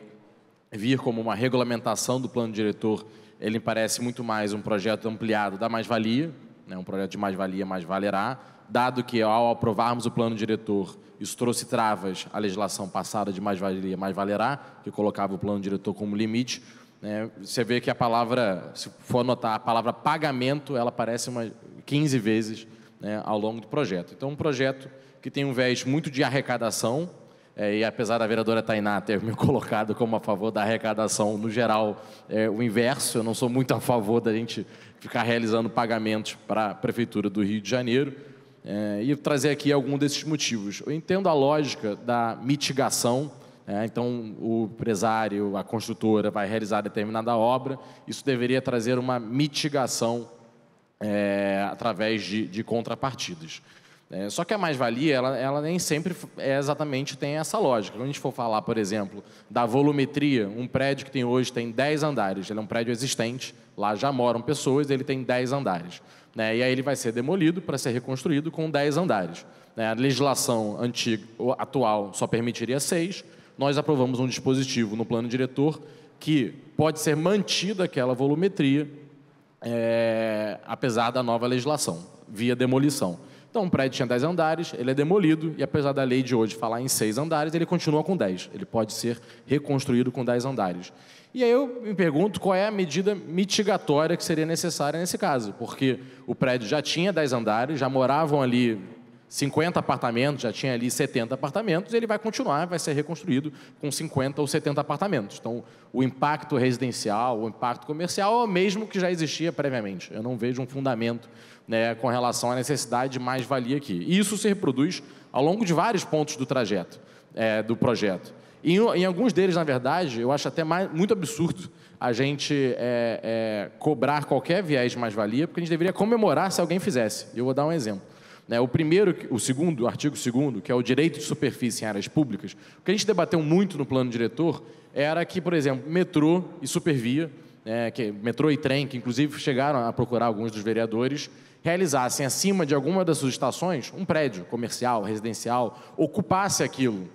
vir como uma regulamentação do plano diretor, ele parece muito mais um projeto ampliado da mais-valia, né, um projeto de mais-valia mais valerá, dado que ao aprovarmos o plano diretor, isso trouxe travas à legislação passada de mais-valia mais valerá, que colocava o plano diretor como limite. Né, você vê que a palavra, se for anotar a palavra pagamento, ela aparece umas 15 vezes né, ao longo do projeto. Então, um projeto que tem um viés muito de arrecadação, é, e apesar da vereadora Tainá ter me colocado como a favor da arrecadação, no geral, é o inverso, eu não sou muito a favor da gente ficar realizando pagamentos para a Prefeitura do Rio de Janeiro, é, e trazer aqui algum desses motivos. Eu entendo a lógica da mitigação, é, então o empresário, a construtora vai realizar determinada obra, isso deveria trazer uma mitigação é, através de, de contrapartidas. É, só que a mais-valia, ela, ela, nem sempre é exatamente tem essa lógica. Quando a gente for falar, por exemplo, da volumetria, um prédio que tem hoje tem 10 andares, ele é um prédio existente, lá já moram pessoas, ele tem 10 andares. Né? E aí ele vai ser demolido para ser reconstruído com 10 andares. Né? A legislação antiga, atual só permitiria 6, nós aprovamos um dispositivo no plano diretor que pode ser mantida aquela volumetria é, apesar da nova legislação, via demolição. Então, um prédio tinha 10 andares, ele é demolido, e apesar da lei de hoje falar em 6 andares, ele continua com 10. Ele pode ser reconstruído com 10 andares. E aí eu me pergunto qual é a medida mitigatória que seria necessária nesse caso, porque o prédio já tinha 10 andares, já moravam ali 50 apartamentos, já tinha ali 70 apartamentos, ele vai continuar, vai ser reconstruído com 50 ou 70 apartamentos. Então, o impacto residencial, o impacto comercial é o mesmo que já existia previamente. Eu não vejo um fundamento né, com relação à necessidade de mais-valia aqui. E isso se reproduz ao longo de vários pontos do trajeto, é, do projeto. Em, em, alguns deles, na verdade, eu acho até mais, muito absurdo a gente é, é, cobrar qualquer viés de mais-valia, porque a gente deveria comemorar se alguém fizesse. Eu vou dar um exemplo. Né, o primeiro, o segundo, o artigo segundo, que é o direito de superfície em áreas públicas, o que a gente debateu muito no plano diretor era que, por exemplo, metrô e supervia, né, que, metrô e trem, que inclusive chegaram a procurar alguns dos vereadores, realizassem acima de alguma das suas estações um prédio comercial, residencial, ocupasse aquilo.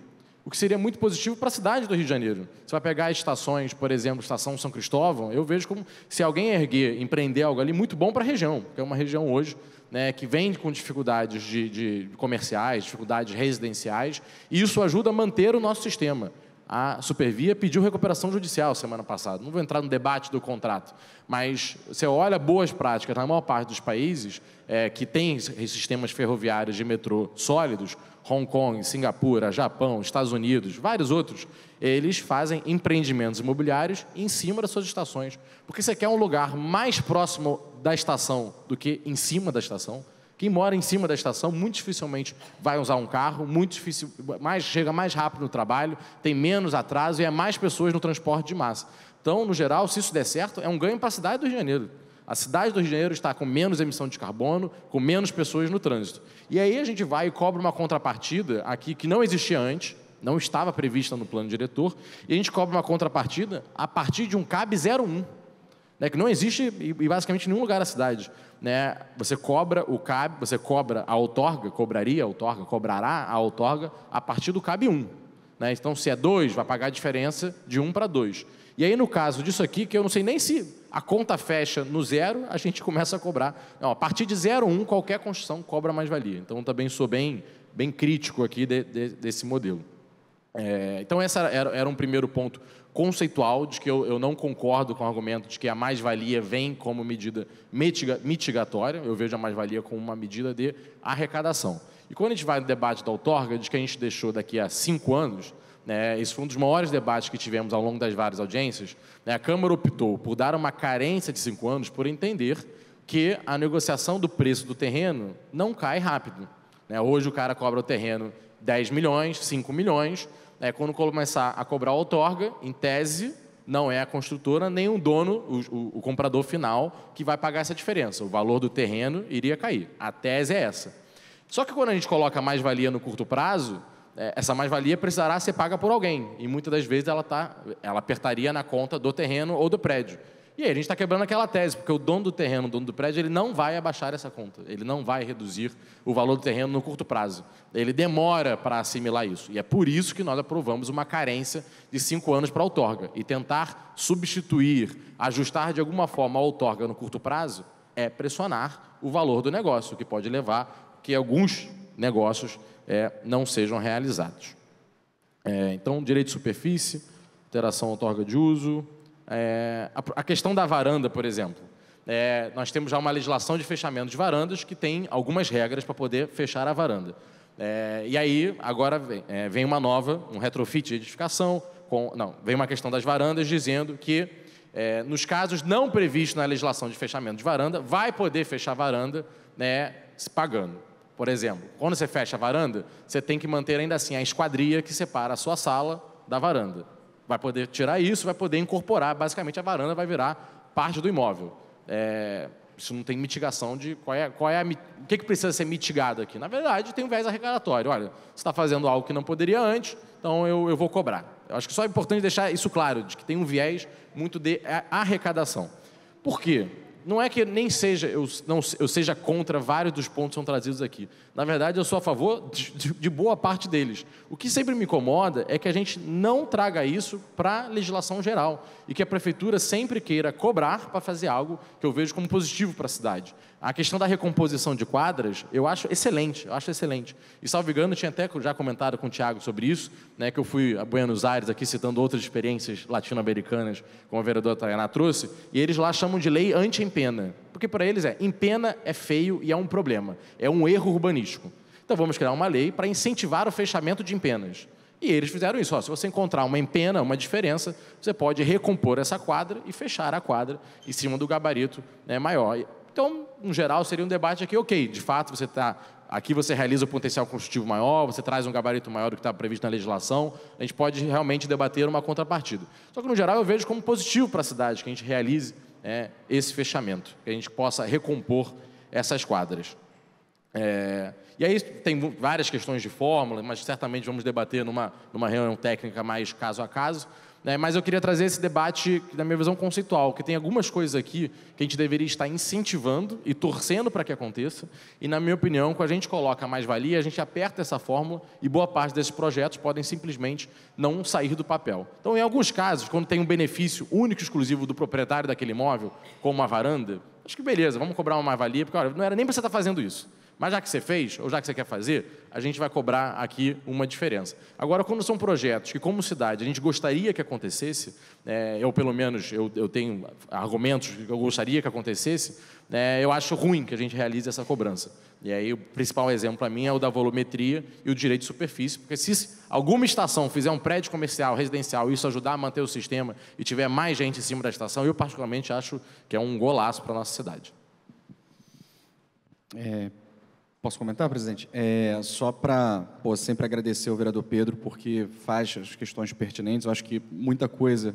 O que seria muito positivo para a cidade do Rio de Janeiro. Você vai pegar as estações, por exemplo, estação São Cristóvão, eu vejo como se alguém erguer, empreender algo ali, muito bom para a região, porque é uma região hoje né, que vem com dificuldades de, de comerciais, dificuldades residenciais, e isso ajuda a manter o nosso sistema. A Supervia pediu recuperação judicial semana passada. Não vou entrar no debate do contrato, mas você olha boas práticas na maior parte dos países é, que têm sistemas ferroviários de metrô sólidos, Hong Kong, Singapura, Japão, Estados Unidos, vários outros, eles fazem empreendimentos imobiliários em cima das suas estações, porque você quer um lugar mais próximo da estação do que em cima da estação. Quem mora em cima da estação muito dificilmente vai usar um carro, muito difícil, mais, chega mais rápido no trabalho, tem menos atraso e é mais pessoas no transporte de massa. Então, no geral, se isso der certo, é um ganho para a cidade do Rio de Janeiro. A cidade do Rio de Janeiro está com menos emissão de carbono, com menos pessoas no trânsito. E aí a gente vai e cobra uma contrapartida aqui que não existia antes, não estava prevista no plano diretor, e a gente cobra uma contrapartida a partir de um CAB 01 né, que não existe e basicamente em nenhum lugar da cidade. Né? Você cobra o CAB, você cobra a outorga, cobraria a outorga, cobrará a outorga a partir do CAB 1. Né? Então, se é 2, vai pagar a diferença de 1 um para 2. E aí, no caso disso aqui, que eu não sei nem se a conta fecha no zero, a gente começa a cobrar. Não, a partir de 0,1, um, qualquer construção cobra mais-valia. Então, também sou bem, bem crítico aqui de, de, desse modelo. É, então, esse era, era um primeiro ponto conceitual de que eu, eu não concordo com o argumento de que a mais-valia vem como medida mitiga, mitigatória, eu vejo a mais-valia como uma medida de arrecadação. E quando a gente vai no debate da outorga, de que a gente deixou daqui a cinco anos, né, esse foi um dos maiores debates que tivemos ao longo das várias audiências, né, a Câmara optou por dar uma carência de cinco anos por entender que a negociação do preço do terreno não cai rápido. Né? Hoje o cara cobra o terreno 10 milhões, 5 milhões, é, quando começar a cobrar outorga, em tese, não é a construtora nem o dono, o, o, comprador final, que vai pagar essa diferença. O valor do terreno iria cair. A tese é essa. Só que quando a gente coloca mais-valia no curto prazo, é, essa mais-valia precisará ser paga por alguém. E muitas das vezes ela, tá, ela apertaria na conta do terreno ou do prédio. E aí a gente está quebrando aquela tese, porque o dono do terreno, o dono do prédio, ele não vai abaixar essa conta, ele não vai reduzir o valor do terreno no curto prazo. Ele demora para assimilar isso. E é por isso que nós aprovamos uma carência de cinco anos para a outorga. E tentar substituir, ajustar de alguma forma a outorga no curto prazo, é pressionar o valor do negócio, o que pode levar que alguns negócios é, não sejam realizados. É, então, direito de superfície, alteração outorga de uso, é, a, a, questão da varanda, por exemplo. É, nós temos já uma legislação de fechamento de varandas que tem algumas regras para poder fechar a varanda. É, e aí, agora vem, é, vem, uma nova, um retrofit de edificação, com, não, vem uma questão das varandas dizendo que, é, nos casos não previstos na legislação de fechamento de varanda, vai poder fechar a varanda né, se pagando. Por exemplo, quando você fecha a varanda, você tem que manter ainda assim a esquadria que separa a sua sala da varanda vai poder tirar isso, vai poder incorporar. Basicamente, a varanda vai virar parte do imóvel. É, isso não tem mitigação de qual é, qual é a, o que, que precisa ser mitigado aqui. Na verdade, tem um viés arrecadatório. Olha, você está fazendo algo que não poderia antes, então eu, eu vou cobrar. Eu acho que só é importante deixar isso claro, de que tem um viés muito de arrecadação. Por quê? não é que nem seja eu, não, eu seja contra vários dos pontos que são trazidos aqui. Na verdade, eu sou a favor de, de boa parte deles. O que sempre me incomoda é que a gente não traga isso para a legislação geral e que a prefeitura sempre queira cobrar para fazer algo que eu vejo como positivo para a cidade. A questão da recomposição de quadras, eu acho excelente, eu acho excelente. E, salvo engano, tinha até já comentado com o Tiago sobre isso, né, que eu fui a Buenos Aires aqui citando outras experiências latino-americanas, como a vereadora Tayana trouxe, e eles lá chamam de lei anti-empena. Porque para eles é, empena é feio e é um problema, é um erro urbanístico. Então vamos criar uma lei para incentivar o fechamento de empenas. E eles fizeram isso. Ó, se você encontrar uma empena, uma diferença, você pode recompor essa quadra e fechar a quadra em cima do gabarito né, maior. Então, um geral, seria um debate aqui, ok, de fato você está. Aqui você realiza o um potencial construtivo maior, você traz um gabarito maior do que está previsto na legislação, a gente pode realmente debater uma contrapartida. Só que, no geral, eu vejo como positivo para a cidade que a gente realize é, esse fechamento, que a gente possa recompor essas quadras. É, e aí tem várias questões de fórmula, mas certamente vamos debater numa, numa reunião técnica mais caso a caso. Né? Mas eu queria trazer esse debate, da minha visão conceitual, que tem algumas coisas aqui que a gente deveria estar incentivando e torcendo para que aconteça. E, na minha opinião, quando a gente coloca mais-valia, a gente aperta essa fórmula e boa parte desses projetos podem simplesmente não sair do papel. Então, em alguns casos, quando tem um benefício único e exclusivo do proprietário daquele imóvel, como uma varanda, acho que beleza, vamos cobrar uma mais-valia, porque olha, não era nem para você estar fazendo isso. Mas já que você fez, ou já que você quer fazer, a gente vai cobrar aqui uma diferença. Agora, quando são projetos que, como cidade, a gente gostaria que acontecesse, é, eu pelo menos eu, eu, tenho argumentos que eu gostaria que acontecesse, é, eu acho ruim que a gente realize essa cobrança. E aí o principal exemplo para mim é o da volumetria e o direito de superfície, porque se alguma estação fizer um prédio comercial, residencial, isso ajudar a manter o sistema e tiver mais gente em cima da estação, eu particularmente acho que é um golaço para a nossa cidade. É, Posso comentar, presidente? É, só para sempre agradecer ao vereador Pedro, porque faz as questões pertinentes. Eu acho que muita coisa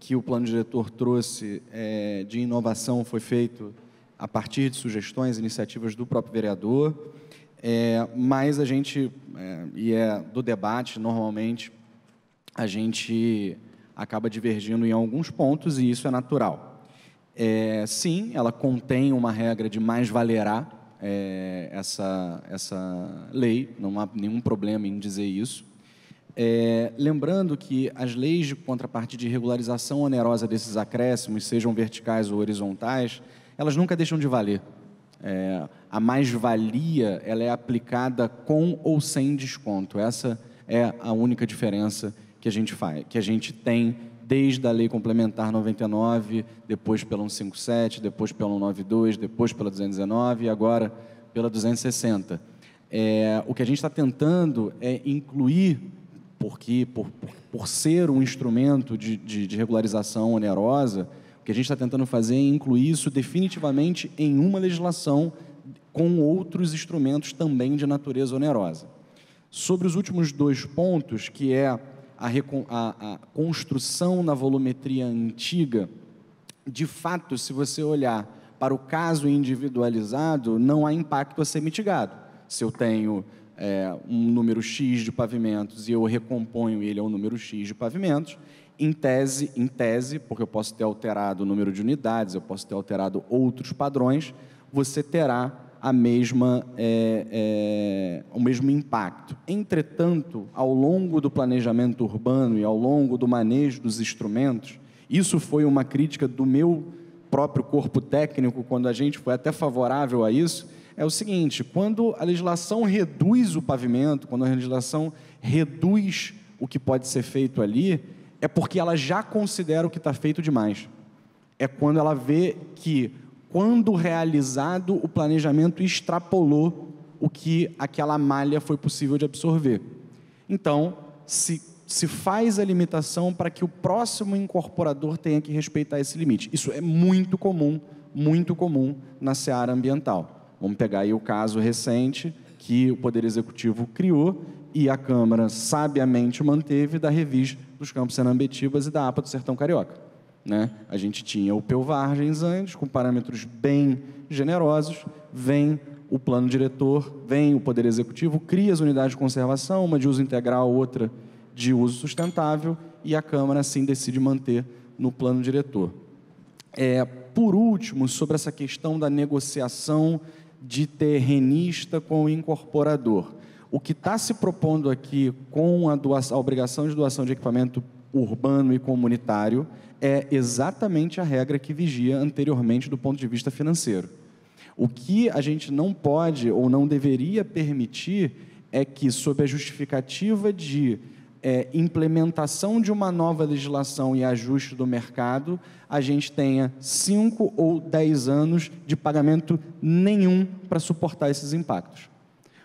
que o plano diretor trouxe é, de inovação foi feito a partir de sugestões, iniciativas do próprio vereador. É, mas a gente, é, e é do debate, normalmente, a gente acaba divergindo em alguns pontos e isso é natural. É, sim, ela contém uma regra de mais valerá, é, essa, essa lei, não há nenhum problema em dizer isso. É, lembrando que as leis de contrapartida de regularização onerosa desses acréscimos, sejam verticais ou horizontais, elas nunca deixam de valer. É, a mais-valia ela é aplicada com ou sem desconto. Essa é a única diferença que a gente faz, que a gente tem desde a Lei Complementar 99, depois pela 157, depois pela 192, depois pela 219 e agora pela 260. É, o que a gente está tentando é incluir, porque por, por ser um instrumento de, de, de regularização onerosa, o que a gente está tentando fazer é incluir isso definitivamente em uma legislação com outros instrumentos também de natureza onerosa. Sobre os últimos dois pontos, que é a, a, a construção na volumetria antiga, de fato, se você olhar para o caso individualizado, não há impacto a ser mitigado. Se eu tenho é, um número X de pavimentos e eu recomponho ele ao número X de pavimentos, em tese, em tese, porque eu posso ter alterado o número de unidades, eu posso ter alterado outros padrões, você terá a mesma, é, é, o mesmo impacto. Entretanto, ao longo do planejamento urbano e ao longo do manejo dos instrumentos, isso foi uma crítica do meu próprio corpo técnico, quando a gente foi até favorável a isso, é o seguinte: quando a legislação reduz o pavimento, quando a legislação reduz o que pode ser feito ali, é porque ela já considera o que está feito demais. É quando ela vê que quando realizado, o planejamento extrapolou o que aquela malha foi possível de absorver. Então, se, se faz a limitação para que o próximo incorporador tenha que respeitar esse limite. Isso é muito comum, muito comum na seara ambiental. Vamos pegar aí o caso recente que o Poder Executivo criou e a Câmara sabiamente manteve da Revis dos Campos Senambetibas e da APA do Sertão Carioca. Né? A gente tinha o Pelvargens antes, com parâmetros bem generosos, vem o plano diretor, vem o Poder Executivo, cria as unidades de conservação, uma de uso integral, outra de uso sustentável, e a Câmara, assim, decide manter no plano diretor. É, por último, sobre essa questão da negociação de terrenista com o incorporador. O que está se propondo aqui com a, doação, a obrigação de doação de equipamento urbano e comunitário é exatamente a regra que vigia anteriormente do ponto de vista financeiro. O que a gente não pode ou não deveria permitir é que, sob a justificativa de é, implementação de uma nova legislação e ajuste do mercado, a gente tenha cinco ou dez anos de pagamento nenhum para suportar esses impactos.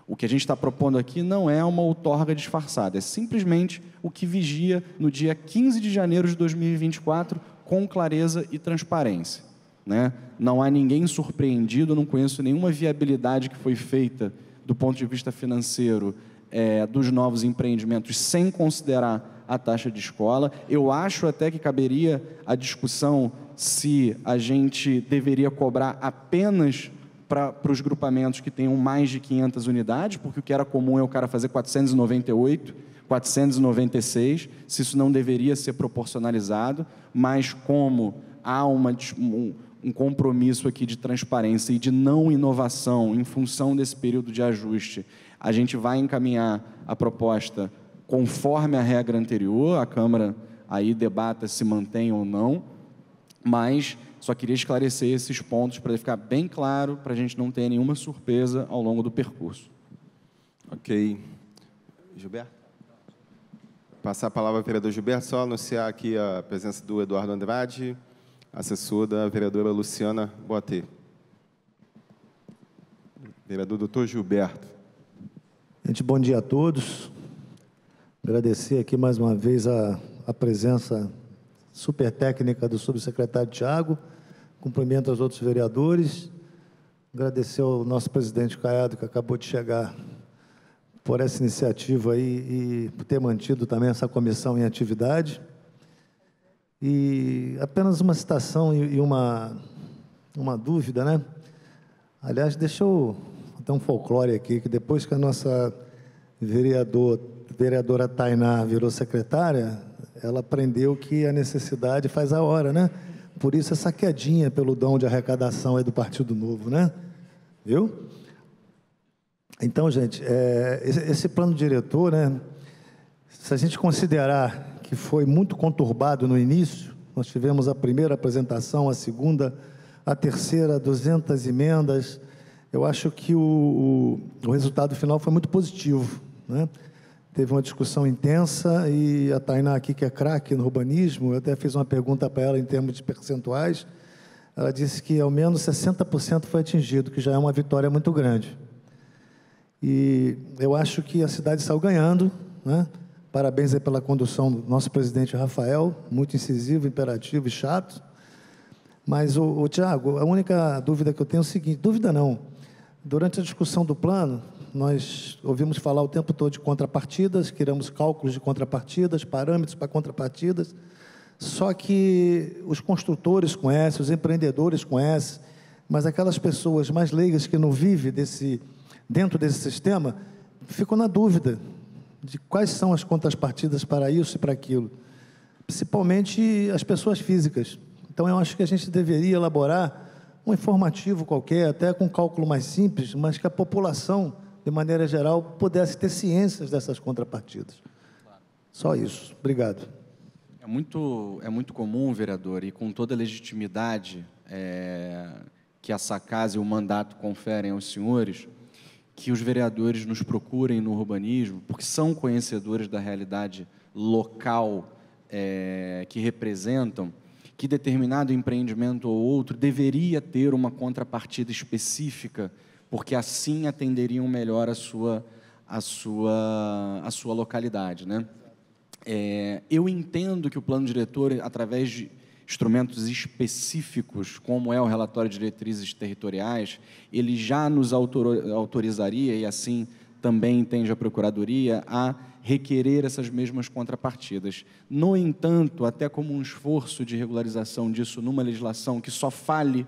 O que a gente está propondo aqui não é uma outorga disfarçada, é simplesmente o que vigia no dia 15 de janeiro de 2024 com clareza e transparência. Né? Não há ninguém surpreendido, não conheço nenhuma viabilidade que foi feita do ponto de vista financeiro é, dos novos empreendimentos sem considerar a taxa de escola. Eu acho até que caberia a discussão se a gente deveria cobrar apenas para os grupamentos que tenham mais de 500 unidades, porque o que era comum é o cara fazer 498, 496, se isso não deveria ser proporcionalizado, mas como há uma, um, um compromisso aqui de transparência e de não inovação em função desse período de ajuste, a gente vai encaminhar a proposta conforme a regra anterior, a Câmara aí debata se mantém ou não, mas só queria esclarecer esses pontos para ficar bem claro, para a gente não ter nenhuma surpresa ao longo do percurso. Ok. Gilberto? Passar a palavra ao vereador Gilberto, só anunciar aqui a presença do Eduardo Andrade, assessor da vereadora Luciana Boatê. Vereador doutor Gilberto. Gente, bom dia a todos. Agradecer aqui mais uma vez a, a presença super técnica do subsecretário Tiago Cumprimento aos outros vereadores. Agradecer ao nosso presidente Caiado, que acabou de chegar, por essa iniciativa aí e por ter mantido também essa comissão em atividade. E apenas uma citação e uma, uma dúvida, né? Aliás, deixa eu até um folclore aqui, que depois que a nossa vereador, vereadora Tainá virou secretária, ela aprendeu que a necessidade faz a hora, né? Por isso essa quedinha pelo dom de arrecadação é do Partido Novo, né? Viu? Então, gente, é, esse plano diretor, né? Se a gente considerar que foi muito conturbado no início, nós tivemos a primeira apresentação, a segunda, a terceira, 200 emendas. Eu acho que o, o resultado final foi muito positivo, né? teve uma discussão intensa e a Tainá aqui, que é craque no urbanismo, eu até fiz uma pergunta para ela em termos de percentuais, ela disse que ao menos 60% foi atingido, que já é uma vitória muito grande. E eu acho que a cidade saiu ganhando, né? Parabéns aí pela condução do nosso presidente Rafael, muito incisivo, imperativo e chato. Mas, o Tiago, a única dúvida que eu tenho é o seguinte: dúvida não. Durante a discussão do plano, nós ouvimos falar o tempo todo de contrapartidas, criamos cálculos de contrapartidas, parâmetros para contrapartidas. Só que os construtores conhecem, os empreendedores conhecem, mas aquelas pessoas mais leigas que não vivem desse, dentro desse sistema ficam na dúvida de quais são as contrapartidas para isso e para aquilo, principalmente as pessoas físicas. Então, eu acho que a gente deveria elaborar um informativo qualquer, até com um cálculo mais simples, mas que a população de maneira geral, pudesse ter ciências dessas contrapartidas. Claro. Só isso. Obrigado. É muito, é muito comum, vereador, e com toda a legitimidade é, que a casa e o mandato conferem aos senhores, que os vereadores nos procurem no urbanismo, porque são conhecedores da realidade local é, que representam, que determinado empreendimento ou outro deveria ter uma contrapartida específica porque assim atenderiam melhor a sua, a sua, a sua localidade. Né? É, eu entendo que o plano diretor, através de instrumentos específicos, como é o relatório de diretrizes territoriais, ele já nos autorizaria, e assim também entende a Procuradoria, a requerer essas mesmas contrapartidas. No entanto, até como um esforço de regularização disso numa legislação que só fale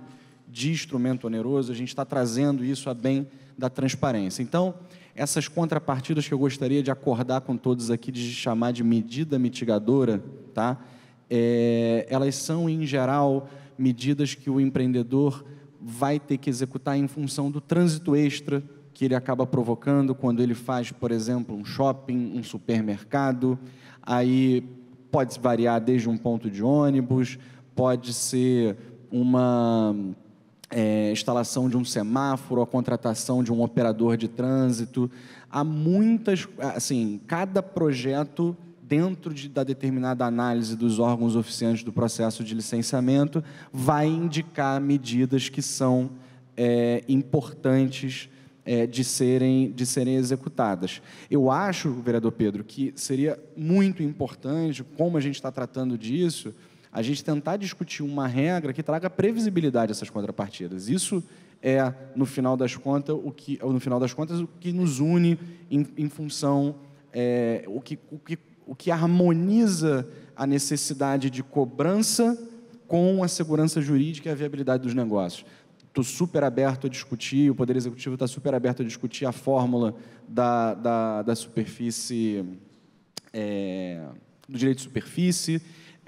de instrumento oneroso, a gente está trazendo isso a bem da transparência. Então, essas contrapartidas que eu gostaria de acordar com todos aqui, de chamar de medida mitigadora, tá? É, elas são, em geral, medidas que o empreendedor vai ter que executar em função do trânsito extra que ele acaba provocando quando ele faz, por exemplo, um shopping, um supermercado. Aí pode variar desde um ponto de ônibus, pode ser uma é, instalação de um semáforo, a contratação de um operador de trânsito. Há muitas, assim, cada projeto dentro de, da determinada análise dos órgãos oficiantes do processo de licenciamento vai indicar medidas que são é, importantes é, de, serem, de serem executadas. Eu acho, vereador Pedro, que seria muito importante, como a gente está tratando disso, a gente tentar discutir uma regra que traga previsibilidade a essas contrapartidas. Isso é, no final das contas, o que, no final das contas, o que nos une em, em função, é, o, que, o, que, o que harmoniza a necessidade de cobrança com a segurança jurídica e a viabilidade dos negócios. Estou super aberto a discutir, o Poder Executivo está super aberto a discutir a fórmula da, da, da superfície, é, do direito de superfície,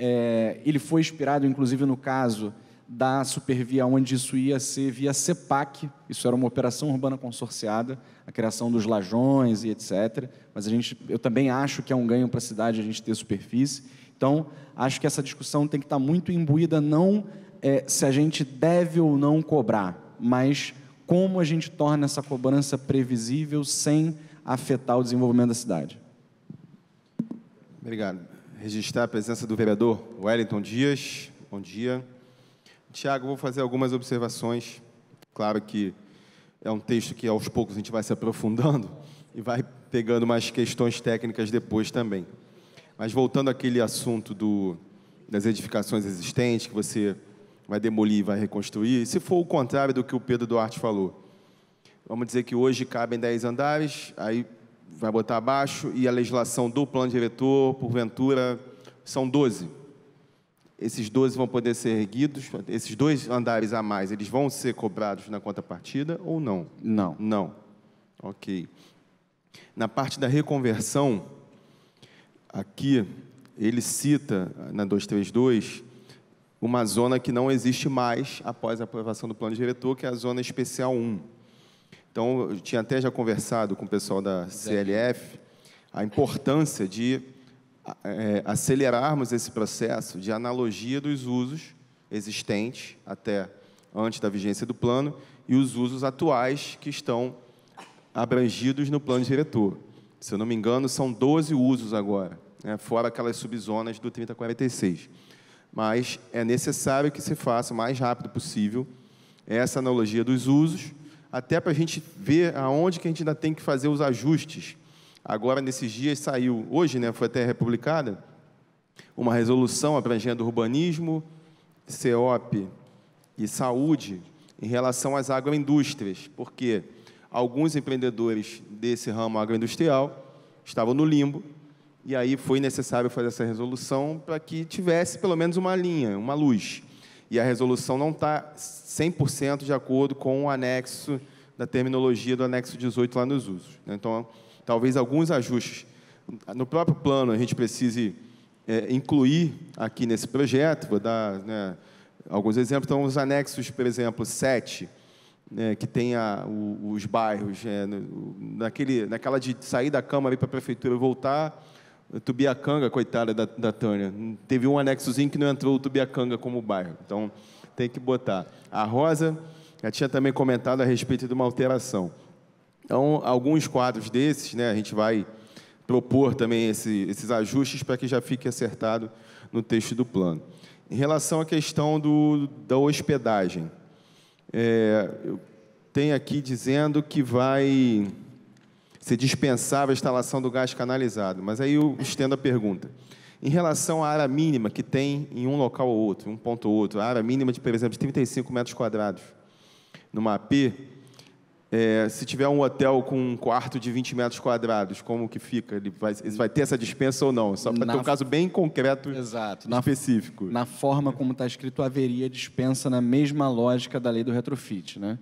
é, ele foi inspirado, inclusive, no caso da supervia, onde isso ia ser via CEPAC, isso era uma operação urbana consorciada, a criação dos lajões e etc. Mas a gente, eu também acho que é um ganho para a cidade a gente ter superfície. Então, acho que essa discussão tem que estar muito imbuída, não é, se a gente deve ou não cobrar, mas como a gente torna essa cobrança previsível sem afetar o desenvolvimento da cidade. Obrigado registrar a presença do vereador Wellington Dias. Bom dia. Tiago, vou fazer algumas observações. Claro que é um texto que aos poucos a gente vai se aprofundando e vai pegando mais questões técnicas depois também. Mas voltando àquele assunto do, das edificações existentes, que você vai demolir e vai reconstruir, se for o contrário do que o Pedro Duarte falou, vamos dizer que hoje cabem 10 andares, aí vai botar abaixo, e a legislação do plano diretor, porventura, são 12. Esses 12 vão poder ser erguidos, esses dois andares a mais, eles vão ser cobrados na contrapartida ou não? Não. Não. Ok. Na parte da reconversão, aqui, ele cita, na 232, uma zona que não existe mais após a aprovação do plano diretor, que é a zona especial 1. Então, eu tinha até já conversado com o pessoal da é. CLF a importância de é, acelerarmos esse processo de analogia dos usos existentes até antes da vigência do plano e os usos atuais que estão abrangidos no plano diretor. Se eu não me engano, são 12 usos agora, né, fora aquelas subzonas do 3046. Mas é necessário que se faça o mais rápido possível essa analogia dos usos até para a gente ver aonde que a gente ainda tem que fazer os ajustes. Agora, nesses dias, saiu, hoje, né, foi até republicada, uma resolução abrangendo urbanismo, CEOP e saúde em relação às agroindústrias, porque alguns empreendedores desse ramo agroindustrial estavam no limbo, e aí foi necessário fazer essa resolução para que tivesse pelo menos uma linha, uma luz e a resolução não está 100% de acordo com o anexo da terminologia do anexo 18 lá nos usos. Né? Então, talvez alguns ajustes. No próprio plano, a gente precise é, incluir aqui nesse projeto, vou dar né, alguns exemplos, então os anexos, por exemplo, 7, né, que tem a, o, os bairros, é, no, naquele, naquela de sair da Câmara para a Prefeitura e voltar, Tubiacanga, coitada da, da Tânia. Teve um anexozinho que não entrou o Tubiacanga como bairro. Então, tem que botar. A Rosa já tinha também comentado a respeito de uma alteração. Então, alguns quadros desses, né, a gente vai propor também esse, esses ajustes para que já fique acertado no texto do plano. Em relação à questão do, da hospedagem, é, aqui dizendo que vai se dispensava a instalação do gás canalizado. Mas aí eu estendo a pergunta. Em relação à área mínima que tem em um local ou outro, um ponto ou outro, a área mínima de, por exemplo, de 35 metros quadrados, numa AP, é, se tiver um hotel com um quarto de 20 metros quadrados, como que fica? Ele vai, ele vai ter essa dispensa ou não? Só para ter um caso bem concreto exato, específico. Na, na forma como está escrito, haveria dispensa na mesma lógica da lei do retrofit. Né?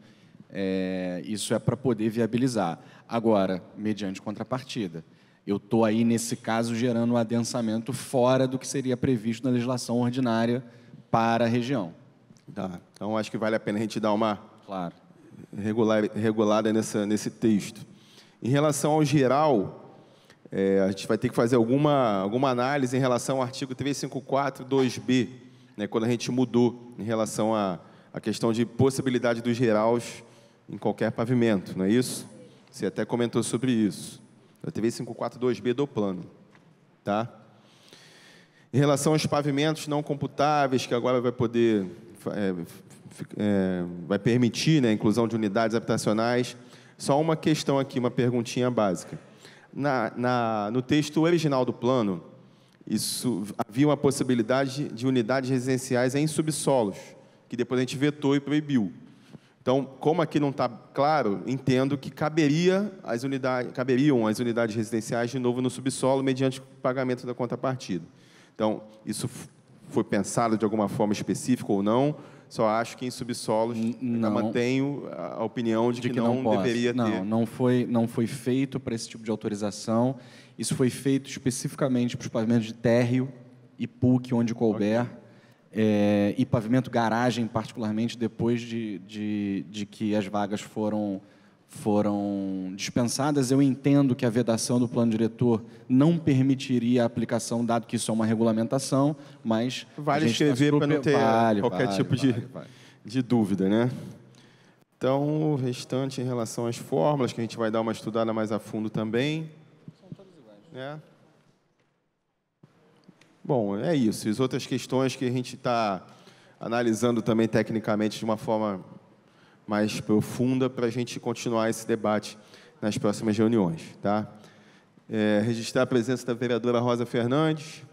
É, isso é para poder viabilizar. Agora, mediante contrapartida, eu estou aí, nesse caso, gerando um adensamento fora do que seria previsto na legislação ordinária para a região. Tá. Então, acho que vale a pena a gente dar uma claro. regular, regulada nessa, nesse texto. Em relação ao geral, é, a gente vai ter que fazer alguma, alguma análise em relação ao artigo 2 b né, quando a gente mudou em relação à questão de possibilidade dos gerais em qualquer pavimento, não é isso? Você até comentou sobre isso. Da TV 542B do plano. Tá? Em relação aos pavimentos não computáveis, que agora vai poder, é, é, vai permitir né, a inclusão de unidades habitacionais, só uma questão aqui, uma perguntinha básica. Na, na, no texto original do plano, isso, havia uma possibilidade de unidades residenciais em subsolos, que depois a gente vetou e proibiu. Então, como aqui não está claro, entendo que caberia as unidade caberiam as unidades residenciais de novo no subsolo mediante pagamento da contrapartida. Então, isso foi pensado de alguma forma específica ou não? Só acho que em subsolos não, mantenho a opinião de, de que, que, não, não deveria não, ter. Não, foi, não foi feito para esse tipo de autorização. Isso foi feito especificamente para os pavimentos de térreo e PUC, onde couber. Okay é, e pavimento garagem, particularmente depois de, de, de que as vagas foram, foram dispensadas. Eu entendo que a vedação do plano diretor não permitiria a aplicação, dado que isso é uma regulamentação, mas. Vale tá escrever tá para não ter vale, qualquer vale, tipo vale, de, de dúvida, né? Então, o restante em relação às fórmulas, que a gente vai dar uma estudada mais a fundo também. São todas iguais. Né? Bom, é isso. E as outras questões que a gente está analisando também tecnicamente de uma forma mais profunda para a gente continuar esse debate nas próximas reuniões. Tá? É, registrar a presença da vereadora Rosa Fernandes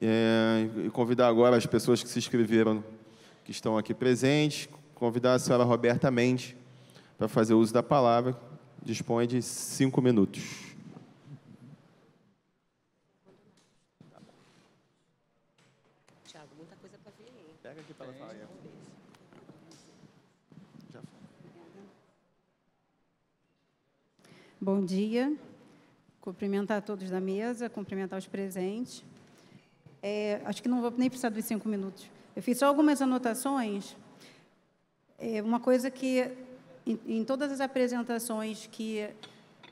é, e convidar agora as pessoas que se inscreveram, que estão aqui presentes, convidar a senhora Roberta Mendes para fazer uso da palavra. Dispõe de cinco minutos. Bom dia. Cumprimentar todos da mesa, cumprimentar os presentes. É, acho que não vou nem precisar dos cinco minutos. Eu fiz só algumas anotações. É uma coisa que, em, em todas as apresentações que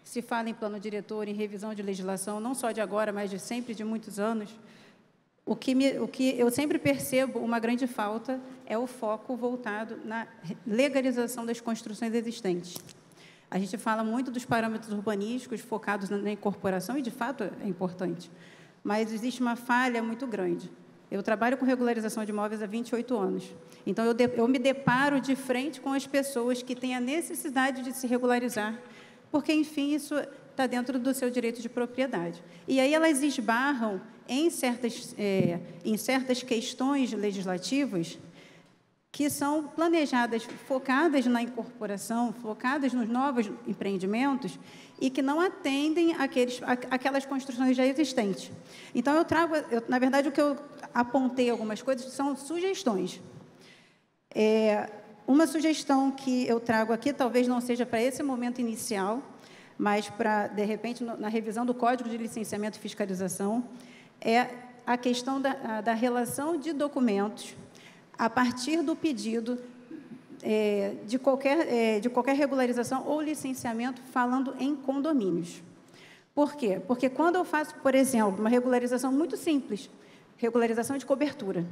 se fala em plano diretor, em revisão de legislação, não só de agora, mas de sempre, de muitos anos, o que, me, o que, eu sempre percebo uma grande falta é o foco voltado na legalização das construções existentes. A gente fala muito dos parâmetros urbanísticos focados na incorporação, e de fato é importante, mas existe uma falha muito grande. Eu trabalho com regularização de imóveis há 28 anos. Então, eu, de, eu me deparo de frente com as pessoas que têm a necessidade de se regularizar, porque, enfim, isso está dentro do seu direito de propriedade. E aí elas esbarram em certas, é, em certas questões legislativas que são planejadas, focadas na incorporação, focadas nos novos empreendimentos e que não atendem aqueles, aquelas construções já existentes. Então, eu trago, eu, na verdade, o que eu apontei algumas coisas são sugestões. É, uma sugestão que eu trago aqui, talvez não seja para esse momento inicial, mas para, de repente, na revisão do Código de Licenciamento e Fiscalização, é a questão da, da relação de documentos a partir do pedido é, de, qualquer, é, de qualquer regularização ou licenciamento, falando em condomínios. Por quê? Porque quando eu faço, por exemplo, uma regularização muito simples, regularização de cobertura,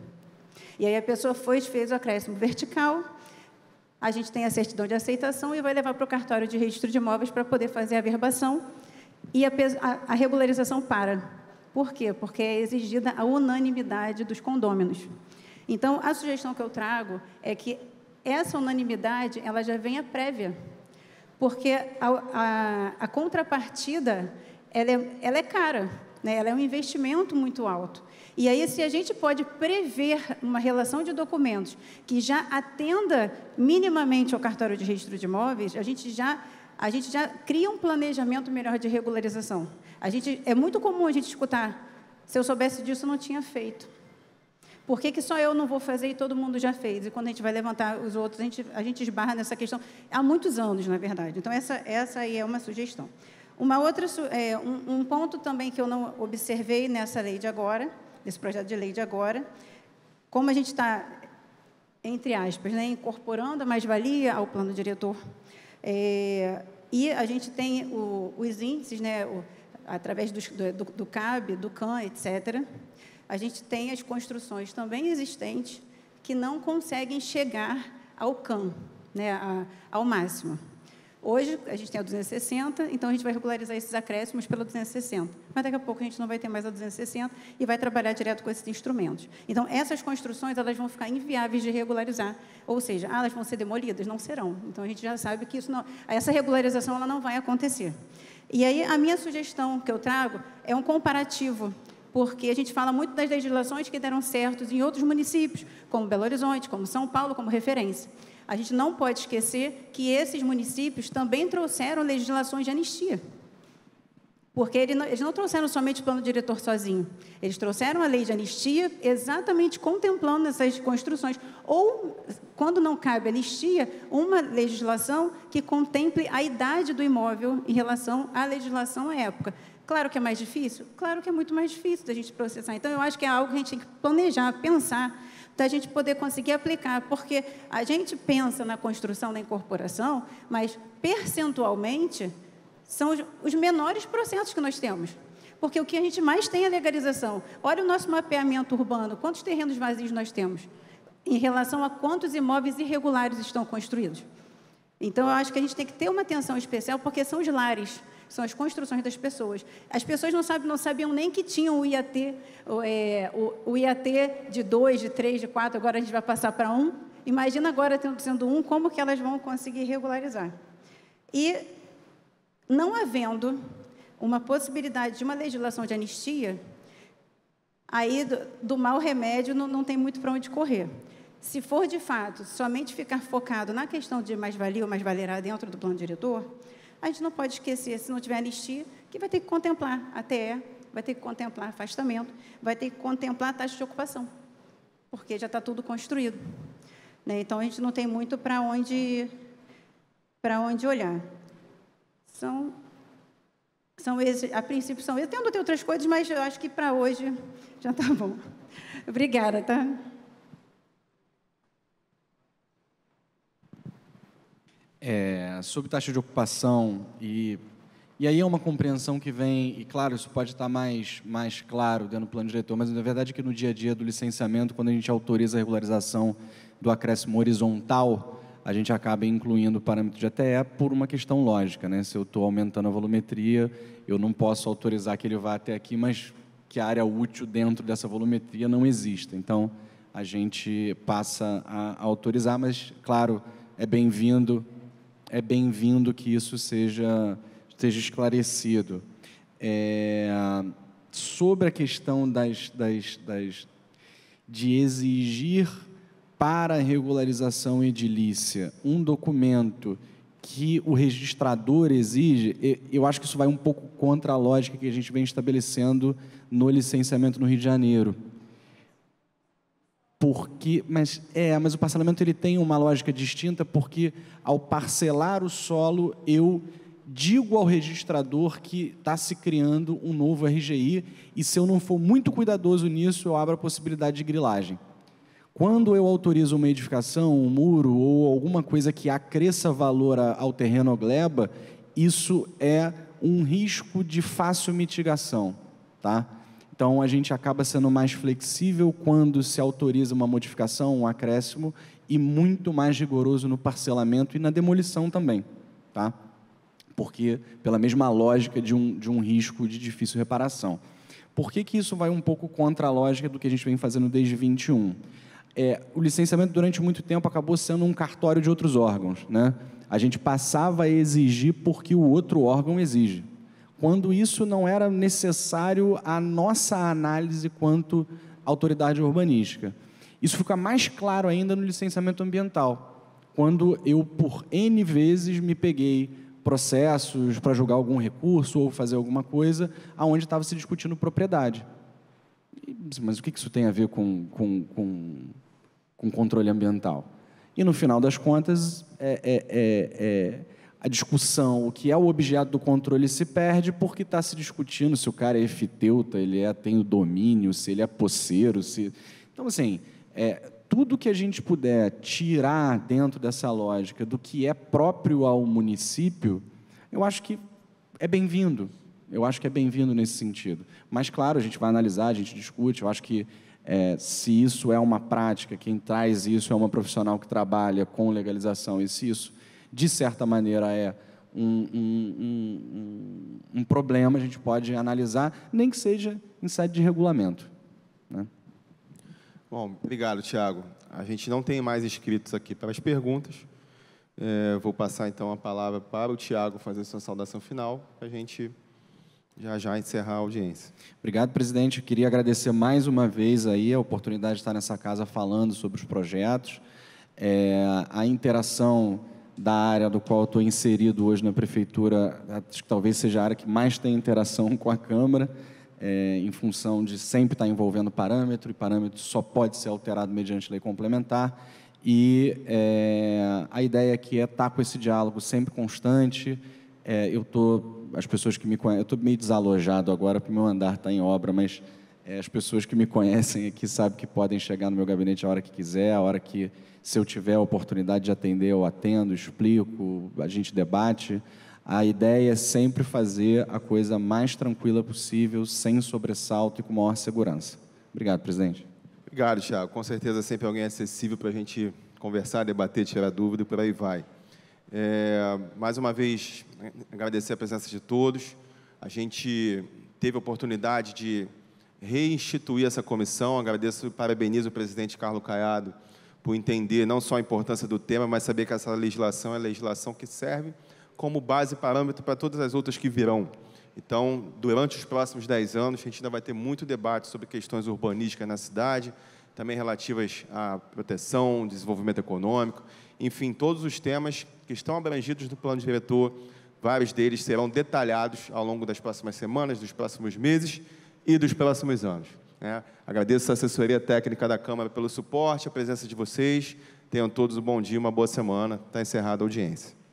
e aí a pessoa foi e fez o acréscimo vertical, a gente tem a certidão de aceitação e vai levar para o cartório de registro de imóveis para poder fazer a verbação e a, a, a regularização para. Por quê? Porque é exigida a unanimidade dos condôminos. Então, a sugestão que eu trago é que essa unanimidade ela já venha prévia, porque a, a, a contrapartida ela é, ela é cara, né? ela é um investimento muito alto. E aí, se a gente pode prever uma relação de documentos que já atenda minimamente ao cartório de registro de imóveis, a gente já a gente já cria um planejamento melhor de regularização. A gente é muito comum a gente escutar: se eu soubesse disso, eu não tinha feito. Por que, que só eu não vou fazer e todo mundo já fez? E quando a gente vai levantar os outros, a gente, a gente esbarra nessa questão há muitos anos, na verdade. Então, essa, essa aí é uma sugestão. Uma outra, é, um, um ponto também que eu não observei nessa lei de agora, nesse projeto de lei de agora, como a gente está, entre aspas, né, incorporando a mais-valia ao plano diretor, é, e a gente tem o, os índices, né, o, através do, do, do CAB, do CAN, etc., a gente tem as construções também existentes que não conseguem chegar ao CAM, né, a, ao máximo. Hoje, a gente tem a 260, então a gente vai regularizar esses acréscimos pela 260. Mas daqui a pouco a gente não vai ter mais a 260 e vai trabalhar direto com esses instrumentos. Então, essas construções elas vão ficar inviáveis de regularizar, ou seja, ah, elas vão ser demolidas, não serão. Então, a gente já sabe que isso não, essa regularização ela não vai acontecer. E aí, a minha sugestão que eu trago é um comparativo porque a gente fala muito das legislações que deram certo em outros municípios, como Belo Horizonte, como São Paulo, como referência. A gente não pode esquecer que esses municípios também trouxeram legislações de anistia. Porque eles não, trouxeram somente o plano diretor sozinho. Eles trouxeram a lei de anistia exatamente contemplando essas construções. Ou, quando não cabe anistia, uma legislação que contemple a idade do imóvel em relação à legislação à época. Claro que é mais difícil? Claro que é muito mais difícil da gente processar. Então, eu acho que é algo que a gente tem que planejar, pensar, para a gente poder conseguir aplicar, porque a gente pensa na construção da incorporação, mas percentualmente são os menores processos que nós temos. Porque o que a gente mais tem é legalização. Olha o nosso mapeamento urbano, quantos terrenos vazios nós temos em relação a quantos imóveis irregulares estão construídos. Então, eu acho que a gente tem que ter uma atenção especial, porque são os lares são as construções das pessoas. As pessoas não, sabiam, não sabiam nem que tinham o IAT, o, é, o, o IAT de 2, de 3, de 4, agora a gente vai passar para 1. Um. Imagina agora tendo, sendo 1, um, como que elas vão conseguir regularizar. E não havendo uma possibilidade de uma legislação de anistia, aí do, do mau remédio não, não tem muito para onde correr. Se for de fato somente ficar focado na questão de mais-valia ou mais-valerá dentro do plano diretor, a gente não pode esquecer, se não tiver anistia, que vai ter que contemplar até, vai ter que contemplar afastamento, vai ter que contemplar a taxa de ocupação, porque já está tudo construído. Né? Então, a gente não tem muito para onde, onde olhar. São, são esses, a princípio são esses. Tendo outras coisas, mas eu acho que para hoje já está bom. Obrigada, tá? é, sobre taxa de ocupação e e aí é uma compreensão que vem, e claro, isso pode estar mais, mais claro dentro do plano diretor, mas na verdade é que no dia a dia do licenciamento, quando a gente autoriza a regularização do acréscimo horizontal, a gente acaba incluindo o parâmetro de ATE por uma questão lógica. Né? Se eu estou aumentando a volumetria, eu não posso autorizar que ele vá até aqui, mas que a área útil dentro dessa volumetria não exista. Então, a gente passa a, a autorizar, mas, claro, é bem-vindo é bem-vindo que isso seja, seja esclarecido. É, sobre a questão das, das, das, de exigir para a regularização edilícia um documento que o registrador exige, eu acho que isso vai um pouco contra a lógica que a gente vem estabelecendo no licenciamento no Rio de Janeiro porque, mas é, mas o parcelamento ele tem uma lógica distinta porque ao parcelar o solo eu digo ao registrador que está se criando um novo RGI e se eu não for muito cuidadoso nisso eu abro a possibilidade de grilagem. Quando eu autorizo uma edificação, um muro ou alguma coisa que acresça valor ao terreno ou gleba, isso é um risco de fácil mitigação, tá? Então a gente acaba sendo mais flexível quando se autoriza uma modificação, um acréscimo, e muito mais rigoroso no parcelamento e na demolição também, tá? Porque pela mesma lógica de um, de um risco de difícil reparação. Por que, que isso vai um pouco contra a lógica do que a gente vem fazendo desde 21? É, o licenciamento durante muito tempo acabou sendo um cartório de outros órgãos, né? A gente passava a exigir porque o outro órgão exige quando isso não era necessário à nossa análise quanto autoridade urbanística. Isso fica mais claro ainda no licenciamento ambiental, quando eu, por N vezes, me peguei processos para julgar algum recurso ou fazer alguma coisa, aonde estava se discutindo propriedade. Mas o que isso tem a ver com, com, com, com controle ambiental? E, no final das contas, é, é, é, é a discussão, o que é o objeto do controle, se perde porque está se discutindo se o cara é efiteuta, ele é, tem o domínio, se ele é poceiro. Se... Então, assim, é, tudo que a gente puder tirar dentro dessa lógica do que é próprio ao município, eu acho que é bem-vindo. Eu acho que é bem-vindo nesse sentido. Mas, claro, a gente vai analisar, a gente discute, eu acho que é, se isso é uma prática, quem traz isso é uma profissional que trabalha com legalização, e se isso de certa maneira, é um, um, um, um problema, a gente pode analisar, nem que seja em sede de regulamento. Né? Bom, obrigado, Tiago. A gente não tem mais inscritos aqui para as perguntas. É, vou passar, então, a palavra para o Tiago fazer sua saudação final, para a gente já já encerrar a audiência. Obrigado, presidente. Eu queria agradecer mais uma vez aí a oportunidade de estar nessa casa falando sobre os projetos, é, a interação da área do qual estou inserido hoje na prefeitura, acho que talvez seja a área que mais tem interação com a Câmara, é, em função de sempre estar tá envolvendo parâmetro, e parâmetro só pode ser alterado mediante lei complementar. E é, a ideia aqui é estar tá com esse diálogo sempre constante. É, eu estou, as pessoas que me conhecem, eu estou meio desalojado agora, porque meu andar está em obra, mas é, as pessoas que me conhecem aqui sabem que podem chegar no meu gabinete a hora que quiser, a hora que se eu tiver a oportunidade de atender, eu atendo, explico, a gente debate. A ideia é sempre fazer a coisa mais tranquila possível, sem sobressalto e com maior segurança. Obrigado, presidente. Obrigado, Thiago. Com certeza sempre alguém é acessível para a gente conversar, debater, tirar dúvida e por aí vai. É, mais uma vez, agradecer a presença de todos. A gente teve a oportunidade de reinstituir essa comissão. Agradeço e parabenizo o presidente Carlos Caiado por entender não só a importância do tema, mas saber que essa legislação é legislação que serve como base e parâmetro para todas as outras que virão. Então, durante os próximos 10 anos, a gente ainda vai ter muito debate sobre questões urbanísticas na cidade, também relativas à proteção, desenvolvimento econômico, enfim, todos os temas que estão abrangidos no plano diretor, vários deles serão detalhados ao longo das próximas semanas, dos próximos meses e dos próximos anos. Né? Agradeço a assessoria técnica da Câmara pelo suporte, a presença de vocês. Tenham todos um bom dia, uma boa semana. Está encerrada a audiência.